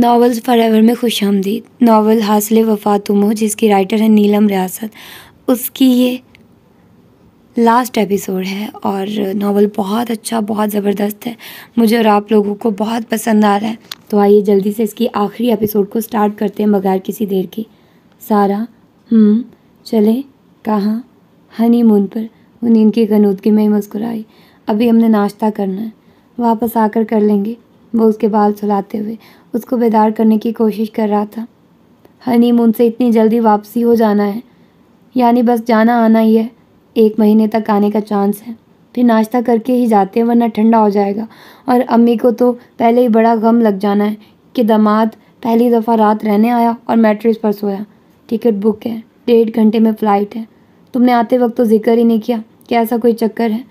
novels for ever में खुश आमदीद नावल हासिल वफा तुम हो जिसकी राइटर है नीलम रियासत उसकी ये लास्ट एपिसोड है और नावल बहुत अच्छा बहुत ज़बरदस्त है मुझे और आप लोगों को बहुत पसंद आ रहा है तो आइए जल्दी से इसकी आखिरी एपिसोड को स्टार्ट करते हैं बगैर किसी देर की सारा हम हम्म, चले कहाँ मून पर वो नींद की गनूदगी में ही मुस्कुराई अभी हमने नाश्ता करना है वापस आकर कर लेंगे वो उसके बाल सुलाते हुए उसको बेदार करने की कोशिश कर रहा था हनीमून से इतनी जल्दी वापसी हो जाना है यानी बस जाना आना ही है एक महीने तक आने का चांस है फिर नाश्ता करके ही जाते हैं वरना ठंडा हो जाएगा और अम्मी को तो पहले ही बड़ा गम लग जाना है कि दामाद पहली दफ़ा रात रहने आया और मेट्रिस पर सोया टिकट बुक है डेढ़ घंटे में फ़्लाइट है तुमने आते वक्त तो जिक्र ही नहीं किया कि ऐसा कोई चक्कर है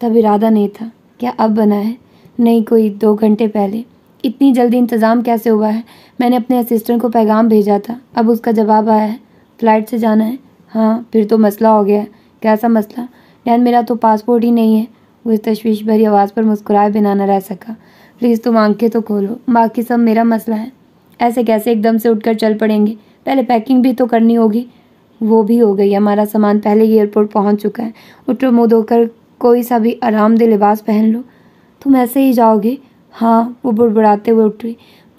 तब इरादा नहीं था क्या अब बना है नहीं कोई दो घंटे पहले इतनी जल्दी इंतज़ाम कैसे हुआ है मैंने अपने असिस्टेंट को पैगाम भेजा था अब उसका जवाब आया है फ़्लाइट से जाना है हाँ फिर तो मसला हो गया कैसा मसला नैन मेरा तो पासपोर्ट ही नहीं है वो इस तशवीश भरी आवाज़ पर मुस्कुराए बिना न रह सका प्लीज़ तुम आंखें तो खोलो बाकी सब मेरा मसला है ऐसे कैसे एकदम से उठकर चल पड़ेंगे पहले पैकिंग भी तो करनी होगी वो भी हो गई हमारा सामान पहले ही एयरपोर्ट पहुंच चुका है उठो मुँह धोकर कोई सा भी आरामदेह लिबास पहन लो तुम ऐसे ही जाओगे हाँ वो बुड़बुड़ाते हुए उठी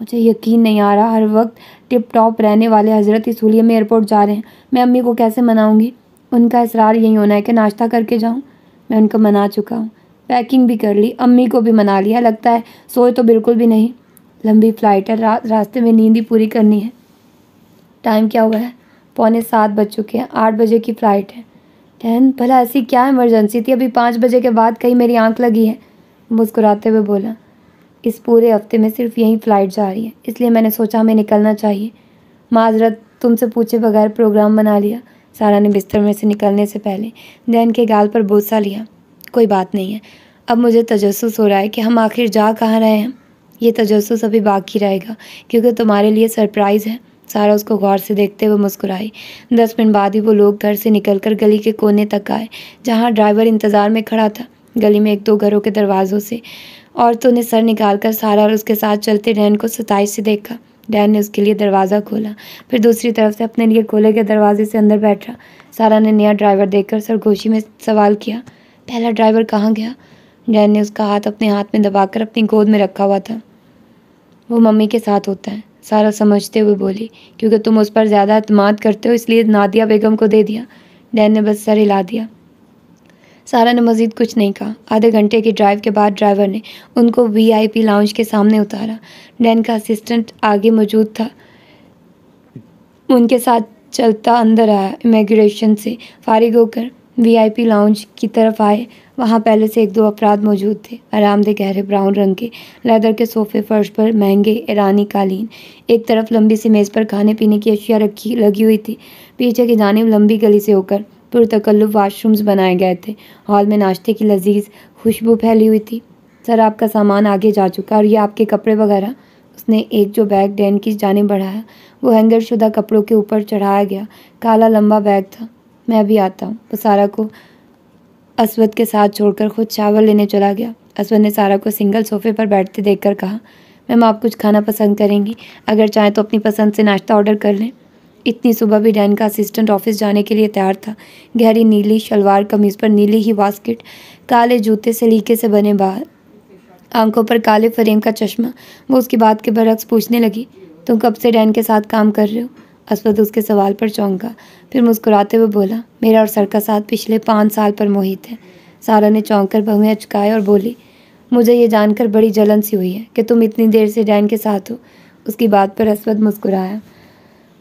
मुझे यकीन नहीं आ रहा हर वक्त टिप टॉप रहने वाले हज़रत रसूलिया में एयरपोर्ट जा रहे हैं मैं अम्मी को कैसे मनाऊँगी उनका इसरार यही होना है कि नाश्ता करके जाऊँ मैं उनको मना चुका हूँ पैकिंग भी कर ली अम्मी को भी मना लिया लगता है सोए तो बिल्कुल भी नहीं लंबी फ़्लाइट है रा, रास्ते में नींद ही पूरी करनी है टाइम क्या हुआ है पौने सात बज चुके हैं आठ बजे की फ़्लाइट है टहन भला ऐसी क्या इमरजेंसी थी अभी पाँच बजे के बाद कहीं मेरी आंख लगी है मुस्कुराते हुए बोला इस पूरे हफ्ते में सिर्फ यही फ़्लाइट जा रही है इसलिए मैंने सोचा हमें निकलना चाहिए माजरत तुमसे पूछे बगैर प्रोग्राम बना लिया सारा ने बिस्तर में से निकलने से पहले दैन के गाल पर बोसा लिया कोई बात नहीं है अब मुझे तजस्स हो रहा है कि हम आखिर जा कहाँ रहे हैं ये तजस अभी बाकी रहेगा क्योंकि तुम्हारे लिए सरप्राइज़ है सारा उसको गौर से देखते हुए मुस्कुराई दस मिनट बाद ही वो लोग घर से निकलकर गली के कोने तक आए जहाँ ड्राइवर इंतज़ार में खड़ा था गली में एक दो घरों के दरवाज़ों से औरतों ने सर निकाल कर सारा और उसके साथ चलते डैन को सताइश से देखा डैन ने उसके लिए दरवाज़ा खोला फिर दूसरी तरफ से अपने लिए खोले गए दरवाजे से अंदर बैठा सारा ने नया ड्राइवर देखकर सरगोशी में सवाल किया पहला ड्राइवर कहाँ गया डैन ने उसका हाथ अपने हाथ में दबाकर अपनी गोद में रखा हुआ था वो मम्मी के साथ होता है सारा समझते हुए बोली क्योंकि तुम उस पर ज़्यादा अतमाद करते हो इसलिए नादिया बेगम को दे दिया डैन ने बस सर हिला दिया सारा ने मज़ीद कुछ नहीं कहा आधे घंटे की ड्राइव के बाद ड्राइवर ने उनको वीआईपी लाउंज के सामने उतारा डैन का असिस्टेंट आगे मौजूद था उनके साथ चलता अंदर आया इमिग्रेशन से फारिग होकर वीआईपी लाउंज की तरफ आए वहाँ पहले से एक दो अफराद मौजूद थे आरामदेह गहरे ब्राउन रंग के लेदर के सोफे फर्श पर महंगे ईरानी कालीन एक तरफ लंबी सी मेज़ पर खाने पीने की अशिया रखी लगी हुई थी पीछे की जानेब लंबी गली से होकर पुरतकल्लु वाशरूम्स बनाए गए थे हॉल में नाश्ते की लजीज खुशबू फैली हुई थी सर आपका सामान आगे जा चुका और ये आपके कपड़े वगैरह उसने एक जो बैग डैन की जाने बढ़ाया वो हैंगर शुदा कपड़ों के ऊपर चढ़ाया गया काला लंबा बैग था मैं अभी आता हूँ वो सारा को असवद के साथ छोड़कर खुद चावल लेने चला गया असवद ने सारा को सिंगल सोफे पर बैठते देखकर कहा मैम आप कुछ खाना पसंद करेंगी अगर चाहें तो अपनी पसंद से नाश्ता ऑर्डर कर लें इतनी सुबह भी डैन का असिस्टेंट ऑफिस जाने के लिए तैयार था गहरी नीली शलवार कमीज पर नीली ही वास्केट काले जूते सलीके से बने बाहर आंखों पर काले फ्रेम का चश्मा वो उसकी बात के बरक्स पूछने लगी तुम कब से डैन के साथ काम कर रहे हो असवद उसके सवाल पर चौंका फिर मुस्कुराते हुए बोला मेरा और सर का साथ पिछले पाँच साल पर मोहित है सारा ने चौंक कर भवें अचकाए और बोली मुझे ये जानकर बड़ी जलन सी हुई है कि तुम इतनी देर से डैन के साथ हो उसकी बात पर असवद मुस्कुराया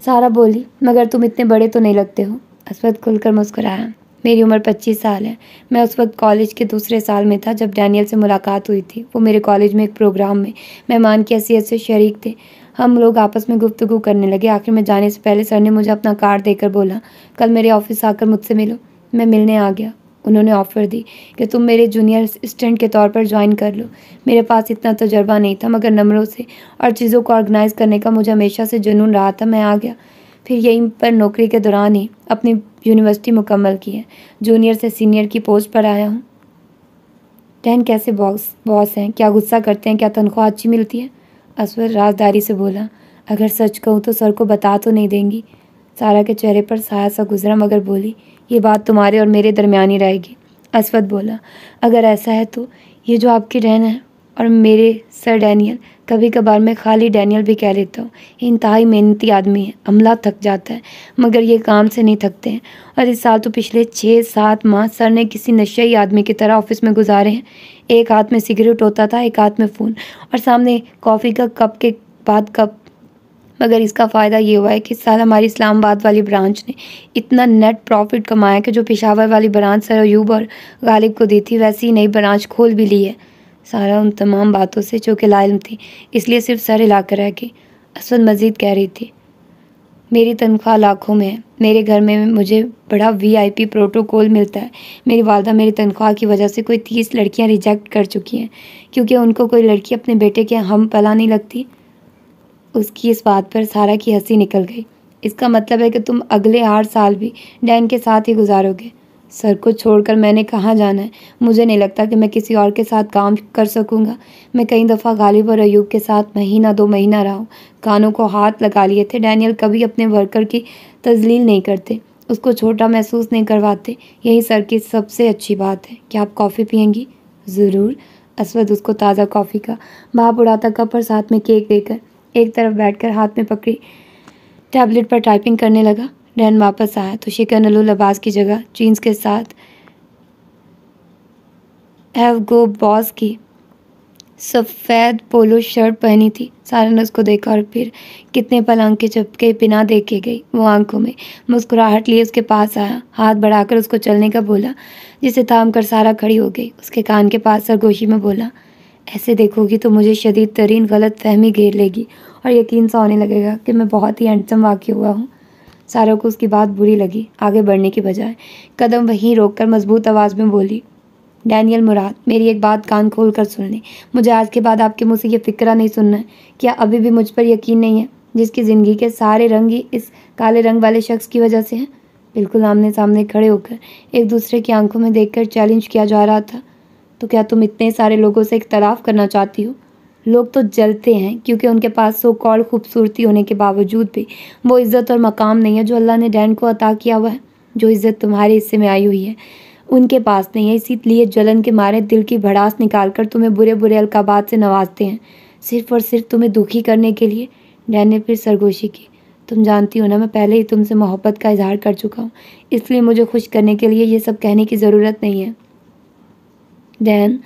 सारा बोली मगर तुम इतने बड़े तो नहीं लगते हो असवद खुलकर मुस्कुराया मेरी उम्र पच्चीस साल है मैं उस वक्त कॉलेज के दूसरे साल में था जब डैनियल से मुलाकात हुई थी वो मेरे कॉलेज में एक प्रोग्राम में मेहमान की हैसीत से शरीक थे हम लोग आपस में गुफ्तगु करने लगे आखिर में जाने से पहले सर ने मुझे अपना कार्ड देकर बोला कल मेरे ऑफिस आकर मुझसे मिलो मैं मिलने आ गया उन्होंने ऑफ़र दी कि तुम मेरे जूनियर असिस्टेंट के तौर पर ज्वाइन कर लो मेरे पास इतना तजर्बा नहीं था मगर नंबरों से और चीज़ों को ऑर्गेनाइज़ करने का मुझे हमेशा से जुनून रहा था मैं आ गया फिर यहीं पर नौकरी के दौरान ही अपनी यूनिवर्सिटी मुकम्मल की है जूनियर से सीनियर की पोस्ट पर आया हूँ टहन कैसे बॉस बॉस हैं क्या गुस्सा करते हैं क्या तनख्वाह अच्छी मिलती है असवर राजदारी से बोला अगर सच कहूँ तो सर को बता तो नहीं देंगी सारा के चेहरे पर साया सा गुजरा मगर बोली ये बात तुम्हारे और मेरे दरमियान ही रहेगी असवद बोला अगर ऐसा है तो ये जो आपकी रहन है और मेरे सर डैनियल कभी कभार मैं खाली डैनियल भी कह लेता हूँ ये इंतहाई मेहनती आदमी है अमला थक जाता है मगर ये काम से नहीं थकते हैं और इस साल तो पिछले छः सात माह सर ने किसी ही आदमी की तरह ऑफिस में गुजारे हैं एक हाथ में सिगरेट होता था एक हाथ में फ़ोन और सामने कॉफ़ी का कप के बाद कप मगर इसका फ़ायदा ये हुआ है कि इस साल हमारी इस्लामाबाद वाली ब्रांच ने इतना नेट प्रॉफिट कमाया कि जो पेशावर वाली ब्रांच सरयूब और गालिब को दी थी वैसी ही नई ब्रांच खोल भी ली है सारा उन तमाम बातों से जो कि लाइम थी इसलिए सिर्फ सर हिलाकर रह गई असद मजीद कह रही थी मेरी तनख्वाह लाखों में है मेरे घर में मुझे बड़ा वीआईपी प्रोटोकॉल मिलता है मेरी वालदा मेरी तनख्वाह की वजह से कोई तीस लड़कियां रिजेक्ट कर चुकी हैं क्योंकि उनको कोई लड़की अपने बेटे के हम पला नहीं लगती उसकी इस बात पर सारा की हंसी निकल गई इसका मतलब है कि तुम अगले आठ साल भी डैन के साथ ही गुजारोगे सर को छोड़कर मैंने कहाँ जाना है मुझे नहीं लगता कि मैं किसी और के साथ काम कर सकूँगा मैं कई दफ़ा गालिब और अयूब के साथ महीना दो महीना रहा हूँ कानों को हाथ लगा लिए थे डैनियल कभी अपने वर्कर की तजलील नहीं करते उसको छोटा महसूस नहीं करवाते यही सर की सबसे अच्छी बात है क्या आप कॉफ़ी पियेंगी ज़रूर असवद उसको ताज़ा कॉफ़ी का भाप उड़ाता कप और साथ में केक देकर एक तरफ बैठकर हाथ में पकड़ी टैबलेट पर टाइपिंग करने लगा डैन वापस आया तो शिकर अलू की जगह जीन्स के साथ हैव गो बॉस की सफ़ेद पोलो शर्ट पहनी थी सारे ने उसको देखा और फिर कितने पल आंखें चपके बिना देखे गई वो आंखों में मुस्कुराहट लिए उसके पास आया हाथ बढ़ाकर उसको चलने का बोला जिसे थाम कर सारा खड़ी हो गई उसके कान के पास सरगोशी में बोला ऐसे देखोगी तो मुझे शदीद तरीन गलत फहमी घेर लेगी और यकीन सा होने लगेगा कि मैं बहुत ही हैंडसम वाकई हुआ हूँ सारा को उसकी बात बुरी लगी आगे बढ़ने के बजाय कदम वहीं रोककर मजबूत आवाज़ में बोली डैनियल मुराद मेरी एक बात कान खोल कर सुन ली मुझे आज के बाद आपके मुँह से ये फिक्रा नहीं सुनना है क्या अभी भी मुझ पर यकीन नहीं है जिसकी ज़िंदगी के सारे रंग ही इस काले रंग वाले शख्स की वजह से हैं बिल्कुल आमने सामने खड़े होकर एक दूसरे की आंखों में देखकर चैलेंज किया जा रहा था तो क्या तुम इतने सारे लोगों से इख्तलाफ करना चाहती हो लोग तो जलते हैं क्योंकि उनके पास सो कॉल खूबसूरती होने के बावजूद भी वो इज़्ज़त और मकाम नहीं है जो अल्लाह ने डैन को अता किया हुआ है जो इज़्ज़त तुम्हारे हिस्से में आई हुई है उनके पास नहीं है इसीलिए जलन के मारे दिल की भड़ास निकाल कर तुम्हें बुरे बुरे अलकाबात से नवाजते हैं सिर्फ और सिर्फ तुम्हें दुखी करने के लिए डैन ने फिर सरगोशी की तुम जानती हो ना मैं पहले ही तुमसे मोहब्बत का इजहार कर चुका हूँ इसलिए मुझे खुश करने के लिए ये सब कहने की ज़रूरत नहीं है डैन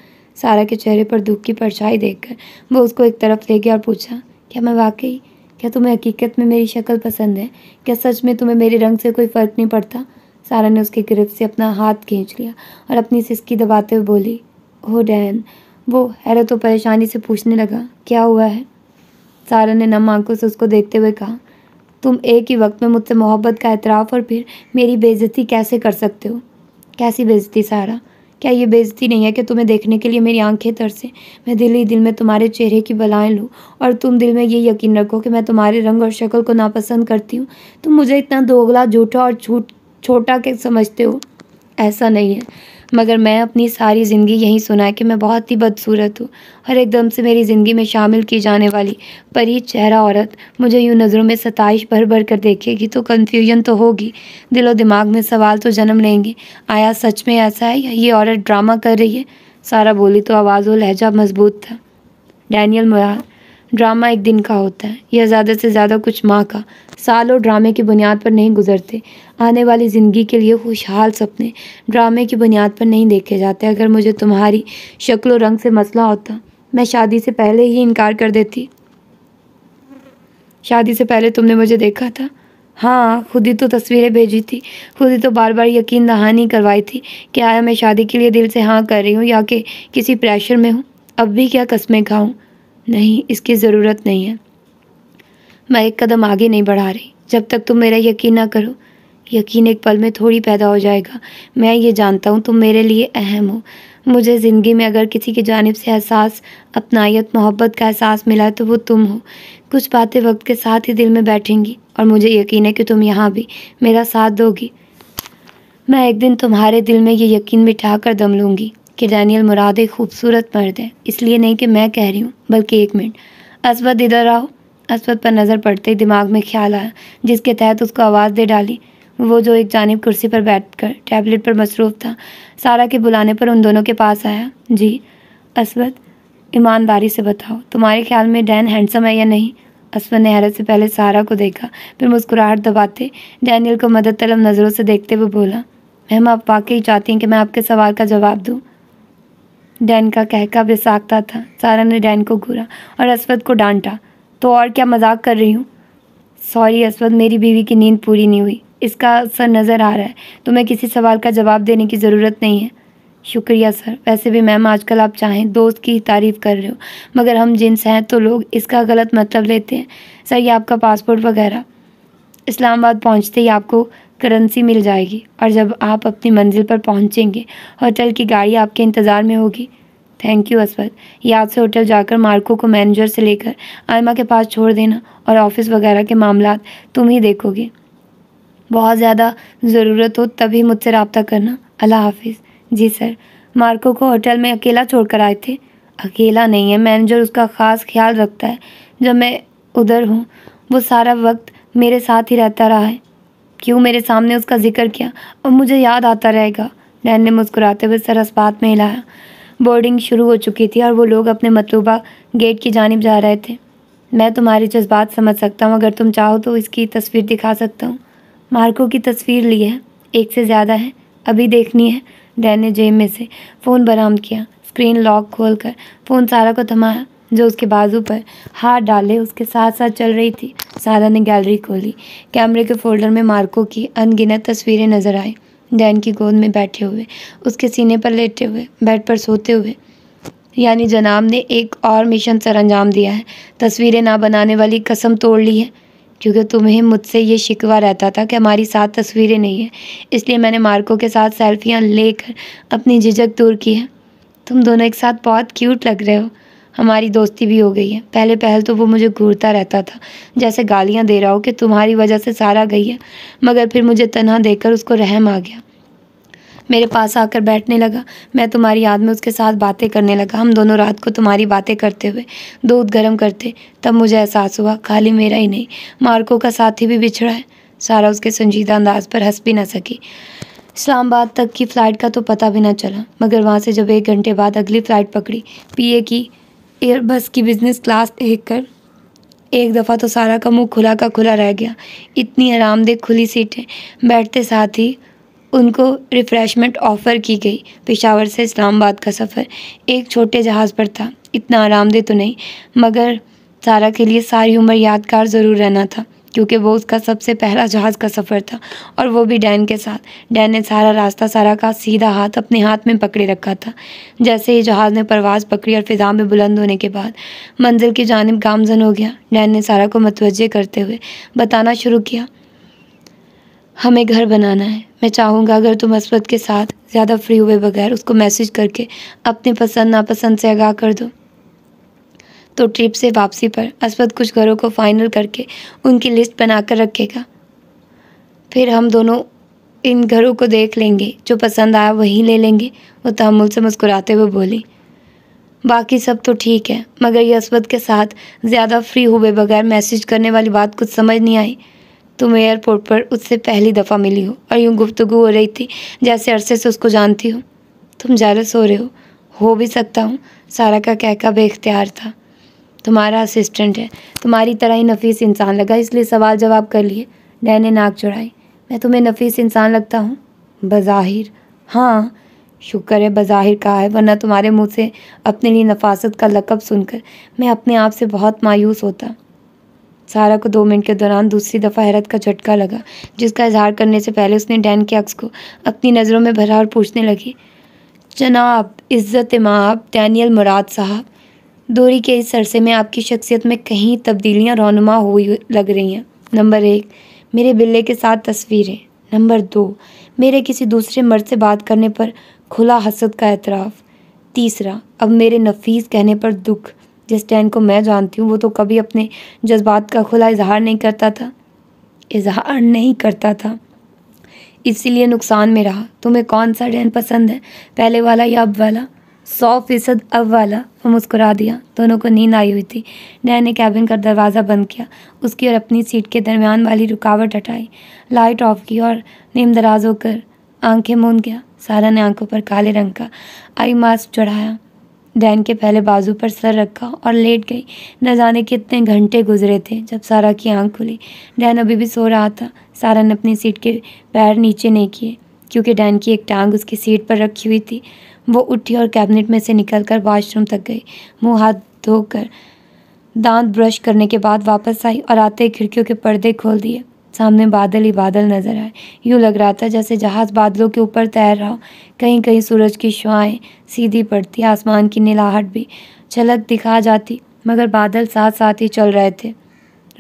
सारा के चेहरे पर दुख की परछाई देखकर वो उसको एक तरफ ले गया और पूछा क्या मैं वाकई क्या तुम्हें हकीकत में मेरी शक्ल पसंद है क्या सच में तुम्हें मेरे रंग से कोई फ़र्क नहीं पड़ता सारा ने उसके गिरफ्त से अपना हाथ खींच लिया और अपनी सिस्की दबाते हुए बोली हो डैन वो हैरत और परेशानी से पूछने लगा क्या हुआ है सारा ने नम आंखों से उसको देखते हुए कहा तुम एक ही वक्त में मुझसे मोहब्बत का एतराफ़ और फिर मेरी बेजती कैसे कर सकते हो कैसी बेजती सारा क्या ये बेजती नहीं है कि तुम्हें देखने के लिए मेरी आंखें तरसें मैं दिल ही दिल में तुम्हारे चेहरे की बलाएं लूँ और तुम दिल में ये यकीन रखो कि मैं तुम्हारे रंग और शक्ल को नापसंद करती हूँ तुम मुझे इतना दोगला झूठा और छूट छोटा के समझते हो ऐसा नहीं है मगर मैं अपनी सारी ज़िंदगी यही सुना है कि मैं बहुत ही बदसूरत हूँ और एकदम से मेरी ज़िंदगी में शामिल की जाने वाली परी चेहरा औरत मुझे यूँ नज़रों में सताइश भर भर कर देखेगी तो कन्फ्यूजन तो होगी दिलो दिमाग में सवाल तो जन्म लेंगे आया सच में ऐसा है या ये औरत ड्रामा कर रही है सारा बोली तो आवाज़ और लहजा मजबूत था डैनियल मुरार ड्रामा एक दिन का होता है या ज़्यादा से ज़्यादा कुछ माँ का सालों ड्रामे की बुनियाद पर नहीं गुजरते आने वाली ज़िंदगी के लिए खुशहाल सपने ड्रामे की बुनियाद पर नहीं देखे जाते अगर मुझे तुम्हारी शक्ल रंग से मसला होता मैं शादी से पहले ही इनकार कर देती शादी से पहले तुमने मुझे देखा था हाँ खुद ही तो तस्वीरें भेजी थी खुद ही तो बार बार यकीन दहानी करवाई थी कि आया मैं शादी के लिए दिल से हाँ कर रही हूँ या कि किसी प्रेशर में हूँ अब भी क्या कस्में खाऊँ नहीं इसकी ज़रूरत नहीं है मैं एक कदम आगे नहीं बढ़ा रही जब तक तुम मेरा यकीन ना करो यकीन एक पल में थोड़ी पैदा हो जाएगा मैं ये जानता हूँ तुम मेरे लिए अहम हो मुझे ज़िंदगी में अगर किसी की जानब से एहसास अपनायत मोहब्बत का एहसास मिला तो वो तुम हो कुछ बातें वक्त के साथ ही दिल में बैठेंगी और मुझे यकीन है कि तुम यहाँ भी मेरा साथ दोगी मैं एक दिन तुम्हारे दिल में ये यकीन मिठा कर दम लूँगी कि डैनियल मुराद एक खूबसूरत मर्द है इसलिए नहीं कि मैं कह रही हूँ बल्कि एक मिनट असबद इधर आओ असवद पर नज़र पड़ते ही दिमाग में ख्याल आया जिसके तहत उसको आवाज़ दे डाली वो जो एक जानब कुर्सी पर बैठकर टैबलेट पर मसरूफ़ था सारा के बुलाने पर उन दोनों के पास आया जी असवद ईमानदारी से बताओ तुम्हारे ख्याल में डैन हैंडसम है या नहीं असवद ने हैरत से पहले सारा को देखा फिर मुस्कुराहट दबाते डैनियल को मदद तलब नज़रों से देखते हुए बोला मैम आप वाकई चाहती हैं कि मैं आपके सवाल का जवाब दूँ डैन का कहका बेसाखता था सारा ने डैन को घूरा और असवद को डांटा तो और क्या मजाक कर रही हूँ सॉरी असवद मेरी बीवी की नींद पूरी नहीं हुई इसका असर नज़र आ रहा है तो मैं किसी सवाल का जवाब देने की ज़रूरत नहीं है शुक्रिया सर वैसे भी मैम आजकल आप चाहें दोस्त की तारीफ़ कर रहे हो मगर हम जिन्स हैं तो लोग इसका गलत मतलब लेते हैं सर ये आपका पासपोर्ट वगैरह इस्लामाबाद पहुंचते ही आपको करेंसी मिल जाएगी और जब आप अपनी मंजिल पर पहुंचेंगे होटल की गाड़ी आपके इंतज़ार में होगी थैंक यू असफत याद से होटल जाकर मार्को को मैनेजर से लेकर आयमा के पास छोड़ देना और ऑफिस वगैरह के मामला तुम ही देखोगे बहुत ज़्यादा ज़रूरत हो तभी मुझसे रबता करना अल्लाह हाफिज़ जी सर मार्को को होटल में अकेला छोड़ कर आए थे अकेला नहीं है मैनेजर उसका ख़ास ख्याल रखता है जब मैं उधर हूँ वो सारा वक्त मेरे साथ ही रहता रहा है क्यों मेरे सामने उसका जिक्र किया और मुझे याद आता रहेगा डैन ने मुस्कुराते हुए सरस बात में हिलाया बोर्डिंग शुरू हो चुकी थी और वो लोग अपने मतलूबा गेट की जानब जा रहे थे मैं तुम्हारे जज्बात समझ सकता हूँ अगर तुम चाहो तो इसकी तस्वीर दिखा सकता हूँ मार्को की तस्वीर ली है एक से ज़्यादा है अभी देखनी है डैन ने जेब में से फ़ोन बरामद किया स्क्रीन लॉक खोल कर फ़ोन सारा को थमाया जो उसके बाजू पर हाथ डाले उसके साथ साथ चल रही थी सारा ने गैलरी खोली कैमरे के फोल्डर में मार्को की अनगिनत तस्वीरें नज़र आई डैन की गोद में बैठे हुए उसके सीने पर लेटे हुए बेड पर सोते हुए यानी जनाब ने एक और मिशन सर अंजाम दिया है तस्वीरें ना बनाने वाली कसम तोड़ ली है क्योंकि तुम्हें मुझसे ये शिकवा रहता था कि हमारी साथ तस्वीरें नहीं है इसलिए मैंने मार्को के साथ सेल्फियाँ लेकर अपनी झिझक दूर की है तुम दोनों एक साथ बहुत क्यूट लग रहे हो हमारी दोस्ती भी हो गई है पहले पहल तो वो मुझे घूरता रहता था जैसे गालियाँ दे रहा हो कि तुम्हारी वजह से सारा गई है मगर फिर मुझे तनहा देकर उसको रहम आ गया मेरे पास आकर बैठने लगा मैं तुम्हारी याद में उसके साथ बातें करने लगा हम दोनों रात को तुम्हारी बातें करते हुए दूध गर्म करते तब मुझे एहसास हुआ खाली मेरा ही नहीं मार्को का साथी भी बिछड़ा है सारा उसके संजीदा अंदाज पर हंस भी ना सकी इस्लामाबाद तक की फ़्लाइट का तो पता भी ना चला मगर वहाँ से जब एक घंटे बाद अगली फ़्लाइट पकड़ी पीए की एयरबस की बिज़नेस क्लास देखकर एक दफ़ा तो सारा का मुंह खुला का खुला रह गया इतनी आरामदेह खुली सीटें बैठते साथ ही उनको रिफ़्रेशमेंट ऑफ़र की गई पेशावर से इस्लामाबाद का सफ़र एक छोटे जहाज़ पर था इतना आरामदेह तो नहीं मगर सारा के लिए सारी उम्र यादगार ज़रूर रहना था क्योंकि वो उसका सबसे पहला जहाज़ का सफ़र था और वो भी डैन के साथ डैन ने सारा रास्ता सारा का सीधा हाथ अपने हाथ में पकड़े रखा था जैसे ही जहाज़ ने परवाज़ पकड़ी और फिजा में बुलंद होने के बाद मंजिल की जानब गामजन हो गया डैन ने सारा को मतवज़ करते हुए बताना शुरू किया हमें घर बनाना है मैं चाहूँगा अगर तुम असबत के साथ ज़्यादा फ्री हुए बगैर उसको मैसेज करके अपनी पसंद नापसंद से आगाह कर दो तो ट्रिप से वापसी पर असवद कुछ घरों को फाइनल करके उनकी लिस्ट बनाकर रखेगा फिर हम दोनों इन घरों को देख लेंगे जो पसंद आया वही ले लेंगे वो तहमुल से मुस्कुराते हुए बोली बाकी सब तो ठीक है मगर ये असवद के साथ ज़्यादा फ्री हुए बगैर मैसेज करने वाली बात कुछ समझ नहीं आई तुम एयरपोर्ट पर उससे पहली दफ़ा मिली हो और यूँ गुफ्तगु हो रही थी जैसे अरसे से उसको जानती हो तुम जालस हो रहे हो हो भी सकता हूँ सारा का कहका बेख्तियार था तुम्हारा असिस्टेंट है तुम्हारी तरह ही नफीस इंसान लगा इसलिए सवाल जवाब कर लिए डैन ने नाक चढ़ाई मैं तुम्हें नफीस इंसान लगता हूँ बज़ाहिर हाँ शुक्र है बज़ाहिर कहा है वरना तुम्हारे मुँह से अपने लिए नफासत का लकब सुनकर मैं अपने आप से बहुत मायूस होता सारा को दो मिनट के दौरान दूसरी दफ़ा हैरत का झटका लगा जिसका इजहार करने से पहले उसने डैन के अक्स को अपनी नज़रों में भरा और पूछने लगी जनाब इज़्ज़त माब डैनियल मुराद साहब दूरी के इस अरसे में आपकी शख्सियत में कहीं तब्दीलियाँ रोनुमा हुई लग रही हैं नंबर एक मेरे बिल्ले के साथ तस्वीरें नंबर दो मेरे किसी दूसरे मर्द से बात करने पर खुला हसद का एतराफ़ तीसरा अब मेरे नफीस कहने पर दुख जिस टैन को मैं जानती हूँ वो तो कभी अपने जज्बात का खुला इजहार नहीं करता था इजहार नहीं करता था इसीलिए नुकसान में रहा तुम्हें कौन सा डैन पसंद है पहले वाला या अब वाला सौ फीसद अब वाला वो मुस्कुरा दिया दोनों को नींद आई हुई थी नैन ने कैबिन का दरवाज़ा बंद किया उसकी और अपनी सीट के दरमियान वाली रुकावट हटाई लाइट ऑफ की और दराज होकर आंखें मूंद गया सारा ने आंखों पर काले रंग का आई मास्क चढ़ाया डैन के पहले बाजू पर सर रखा और लेट गई न जाने कितने घंटे गुजरे थे जब सारा की आंख खुली डैन अभी भी सो रहा था सारा ने अपनी सीट के पैर नीचे नहीं किए क्योंकि डैन की एक टांग उसकी सीट पर रखी हुई थी वो उठी और कैबिनेट में से निकलकर वॉशरूम तक गई मुँह हाथ धोकर दांत ब्रश करने के बाद वापस आई और आते ही खिड़कियों के पर्दे खोल दिए सामने बादल ही बादल नजर आए यूँ लग रहा था जैसे जहाज़ बादलों के ऊपर तैर रहा कहीं कहीं सूरज की शुआएँ सीधी पड़ती आसमान की नीलाहट भी झलक दिखा जाती मगर बादल साथ साथ ही चल रहे थे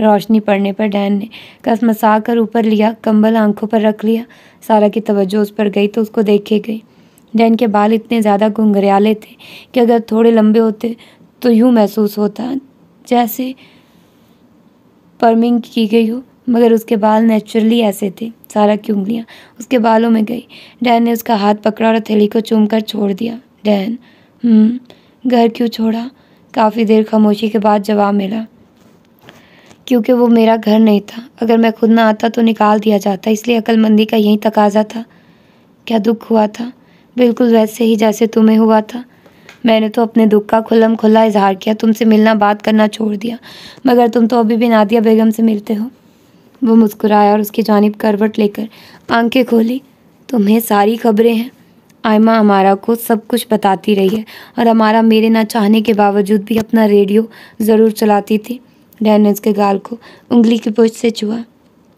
रोशनी पड़ने पर डैन ने कसमसा कर ऊपर लिया कंबल आंखों पर रख लिया सारा की तवज्जो उस पर गई तो उसको देखे गई जैन के बाल इतने ज़्यादा घुंघरेले थे कि अगर थोड़े लंबे होते तो यूँ महसूस होता जैसे परमिंग की गई हो मगर उसके बाल नेचुरली ऐसे थे सारा की उंगलियाँ उसके बालों में गई डैन ने उसका हाथ पकड़ा और थैली को चूम कर छोड़ दिया डैन हम्म, घर क्यों छोड़ा काफ़ी देर खामोशी के बाद जवाब मिला क्योंकि वो मेरा घर नहीं था अगर मैं खुद ना आता तो निकाल दिया जाता इसलिए अक्लमंदी का यही तकाजा था क्या दुख हुआ था बिल्कुल वैसे ही जैसे तुम्हें हुआ था मैंने तो अपने दुख का खुलम खुला इजहार किया तुमसे मिलना बात करना छोड़ दिया मगर तुम तो अभी भी नादिया बेगम से मिलते हो वो मुस्कुराया और उसकी जानब करवट लेकर आंखें खोली तुम्हें सारी खबरें हैं आयमा हमारा को सब कुछ बताती रही है और हमारा मेरे ना चाहने के बावजूद भी अपना रेडियो ज़रूर चलाती थी डैन उसके गाल को उंगली की पुछ से छुआ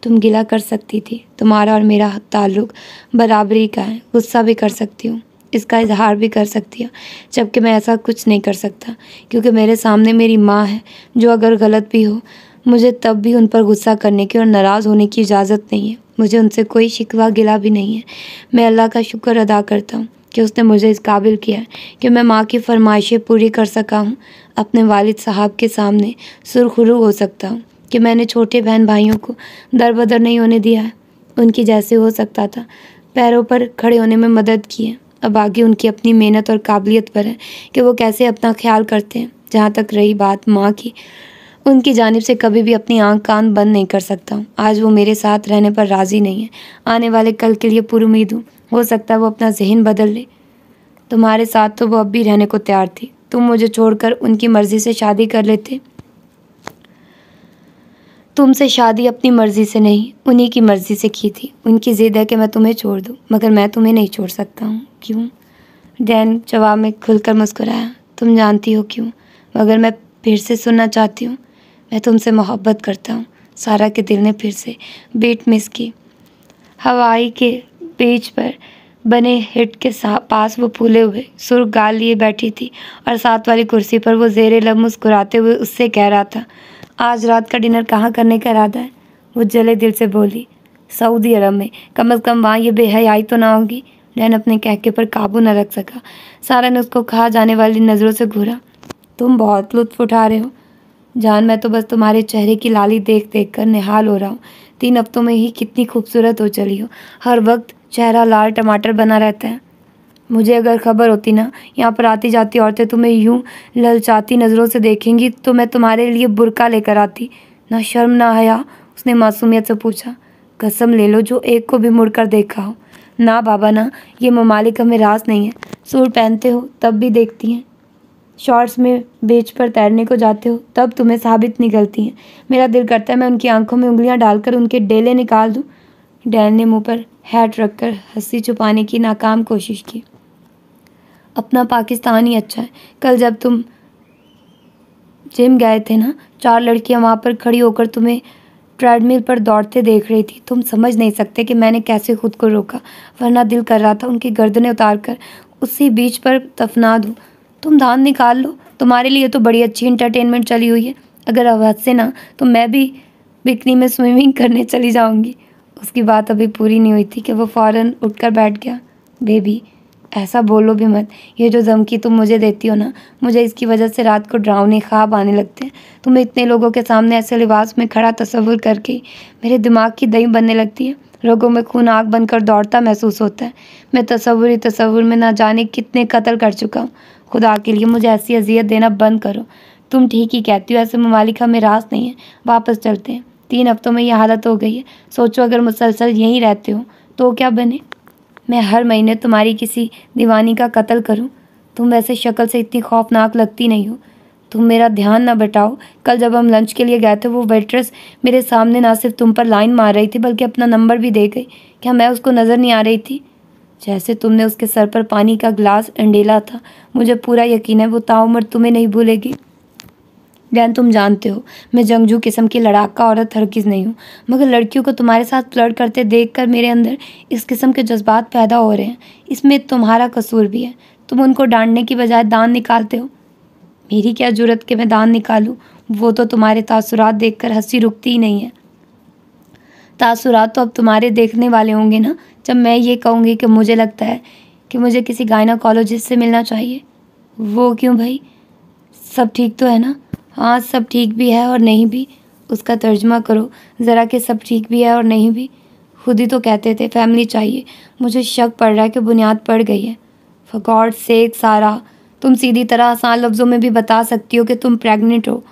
तुम गिला कर सकती थी तुम्हारा और मेरा ताल्लुक बराबरी का है गुस्सा भी कर सकती हूँ इसका इजहार भी कर सकती हूँ जबकि मैं ऐसा कुछ नहीं कर सकता क्योंकि मेरे सामने मेरी माँ है जो अगर गलत भी हो मुझे तब भी उन पर गुस्सा करने की और नाराज़ होने की इजाज़त नहीं है मुझे उनसे कोई शिकवा गिला भी नहीं है मैं अल्लाह का शुक्र अदा करता हूँ कि उसने मुझे इस काबिल किया कि मैं माँ की फरमाइशें पूरी कर सका हूँ अपने वालिद साहब के सामने सुरखरू हो सकता हूँ कि मैंने छोटे बहन भाइयों को दर बदर नहीं होने दिया है उनकी जैसे हो सकता था पैरों पर खड़े होने में मदद की है अब आगे उनकी अपनी मेहनत और काबिलियत पर है कि वो कैसे अपना ख्याल करते हैं जहाँ तक रही बात माँ की उनकी जानब से कभी भी अपनी आंख कान बंद नहीं कर सकता हूँ आज वो मेरे साथ रहने पर राज़ी नहीं है आने वाले कल के लिए पूरी उम्मीद हूँ हो सकता है वो अपना जहन बदल ले तुम्हारे साथ तो वो अब भी रहने को तैयार थी तुम मुझे छोड़कर उनकी मर्ज़ी से शादी कर लेते तुमसे शादी अपनी मर्ज़ी से नहीं उन्हीं की मर्ज़ी से की थी उनकी ज़िद है कि मैं तुम्हें छोड़ दूँ मगर मैं तुम्हें नहीं छोड़ सकता हूँ क्यों डैन जवाब में खुलकर मुस्कुराया तुम जानती हो क्यों मगर मैं फिर से सुनना चाहती हूँ मैं तुमसे मोहब्बत करता हूँ सारा के दिल ने फिर से बीट मिस की हवाई के बीच पर बने हिट के पास वो फूले हुए सुर गाल लिए बैठी थी और साथ वाली कुर्सी पर वो जेरे लब मुस्कुराते हुए उससे कह रहा था आज रात का डिनर कहाँ करने का इरादा है वो जले दिल से बोली सऊदी अरब में कम अज़ कम वहाँ ये बेहयाई तो ना होगी नैन अपने कहके पर काबू न रख सका सारा ने उसको खा जाने वाली नज़रों से घूरा तुम बहुत लुत्फ उठा रहे हो जान मैं तो बस तुम्हारे चेहरे की लाली देख देख कर निहाल हो रहा हूँ तीन हफ्तों में ही कितनी खूबसूरत हो चली हो हर वक्त चेहरा लाल टमाटर बना रहता है मुझे अगर खबर होती ना यहाँ पर आती जाती औरतें तुम्हें तो यूं ललचाती नज़रों से देखेंगी तो मैं तुम्हारे लिए बुरका लेकर आती ना शर्म ना आया उसने मासूमियत से पूछा कसम ले लो जो एक को भी मुड़कर देखा हो ना बाबा ना ये ममालिक हमें रास नहीं है सूट पहनते हो तब भी देखती हैं शॉर्ट्स में बेच पर तैरने को जाते हो तब तुम्हें साबित निकलती हैं मेरा दिल करता है मैं उनकी आंखों में उंगलियां डालकर उनके डेले निकाल दूँ डैन ने मुँह पर हैट रखकर हंसी छुपाने की नाकाम कोशिश की अपना पाकिस्तान ही अच्छा है कल जब तुम जिम गए थे ना चार लड़कियां वहाँ पर खड़ी होकर तुम्हें ट्रेडमिल पर दौड़ते देख रही थी तुम समझ नहीं सकते कि मैंने कैसे खुद को रोका वरना दिल कर रहा था उनकी गर्दनें उतार कर उसी बीच पर तफना दूँ तुम धान निकाल लो तुम्हारे लिए तो बड़ी अच्छी इंटरटेनमेंट चली हुई है अगर आवाज़ से ना तो मैं भी बिकनी में स्विमिंग करने चली जाऊँगी उसकी बात अभी पूरी नहीं हुई थी कि वो फ़ौरन उठ बैठ गया बेबी ऐसा बोलो भी मत ये जो धमकी तुम मुझे देती हो ना मुझे इसकी वजह से रात को ड्रावने ख्वाब आने लगते हैं तुम इतने लोगों के सामने ऐसे लिबास में खड़ा तस्वुर करके मेरे दिमाग की दही बनने लगती है लोगों में खून आग बनकर दौड़ता महसूस होता है मैं तस्वुर ही तस्वुर में ना जाने कितने कत्ल कर चुका हूँ खुदा के लिए मुझे ऐसी अजियत देना बंद करो तुम ठीक ही कहती हो ऐसे ममालिक हमें रास नहीं है वापस चलते हैं तीन हफ्तों में यह हालत हो गई है सोचो अगर मुसलसल यहीं रहते हो तो क्या बने मैं हर महीने तुम्हारी किसी दीवानी का कत्ल करूं तुम वैसे शक्ल से इतनी खौफनाक लगती नहीं हो तुम मेरा ध्यान ना बटाओ कल जब हम लंच के लिए गए थे वो वेट्रेस मेरे सामने ना सिर्फ तुम पर लाइन मार रही थी बल्कि अपना नंबर भी दे गई क्या मैं उसको नज़र नहीं आ रही थी जैसे तुमने उसके सर पर पानी का ग्लास अंडेला था मुझे पूरा यकीन है वो ताउम्र तुम्हें नहीं भूलेगी डैन तुम जानते हो मैं जंगजू किस्म की लड़ाका औरत किस नहीं हूँ मगर लड़कियों को तुम्हारे साथ लड़ करते देख कर मेरे अंदर इस किस्म के जज्बात पैदा हो रहे हैं इसमें तुम्हारा कसूर भी है तुम उनको डांटने की बजाय दान निकालते हो मेरी क्या जरूरत कि मैं दान निकालूँ वो तो तुम्हारे तासुरात देख कर हंसी रुकती ही नहीं है तासुरात तो अब तुम्हारे देखने वाले होंगे ना जब मैं ये कहूँगी कि मुझे लगता है कि मुझे किसी गायनाकोलॉजिस्ट से मिलना चाहिए वो क्यों भाई सब ठीक तो है ना हाँ सब ठीक भी है और नहीं भी उसका तर्जमा करो ज़रा कि सब ठीक भी है और नहीं भी खुद ही तो कहते थे फैमिली चाहिए मुझे शक पड़ रहा है कि बुनियाद पड़ गई है फकौर सेक सारा तुम सीधी तरह आसान लफ्ज़ों में भी बता सकती हो कि तुम प्रेग्नेंट हो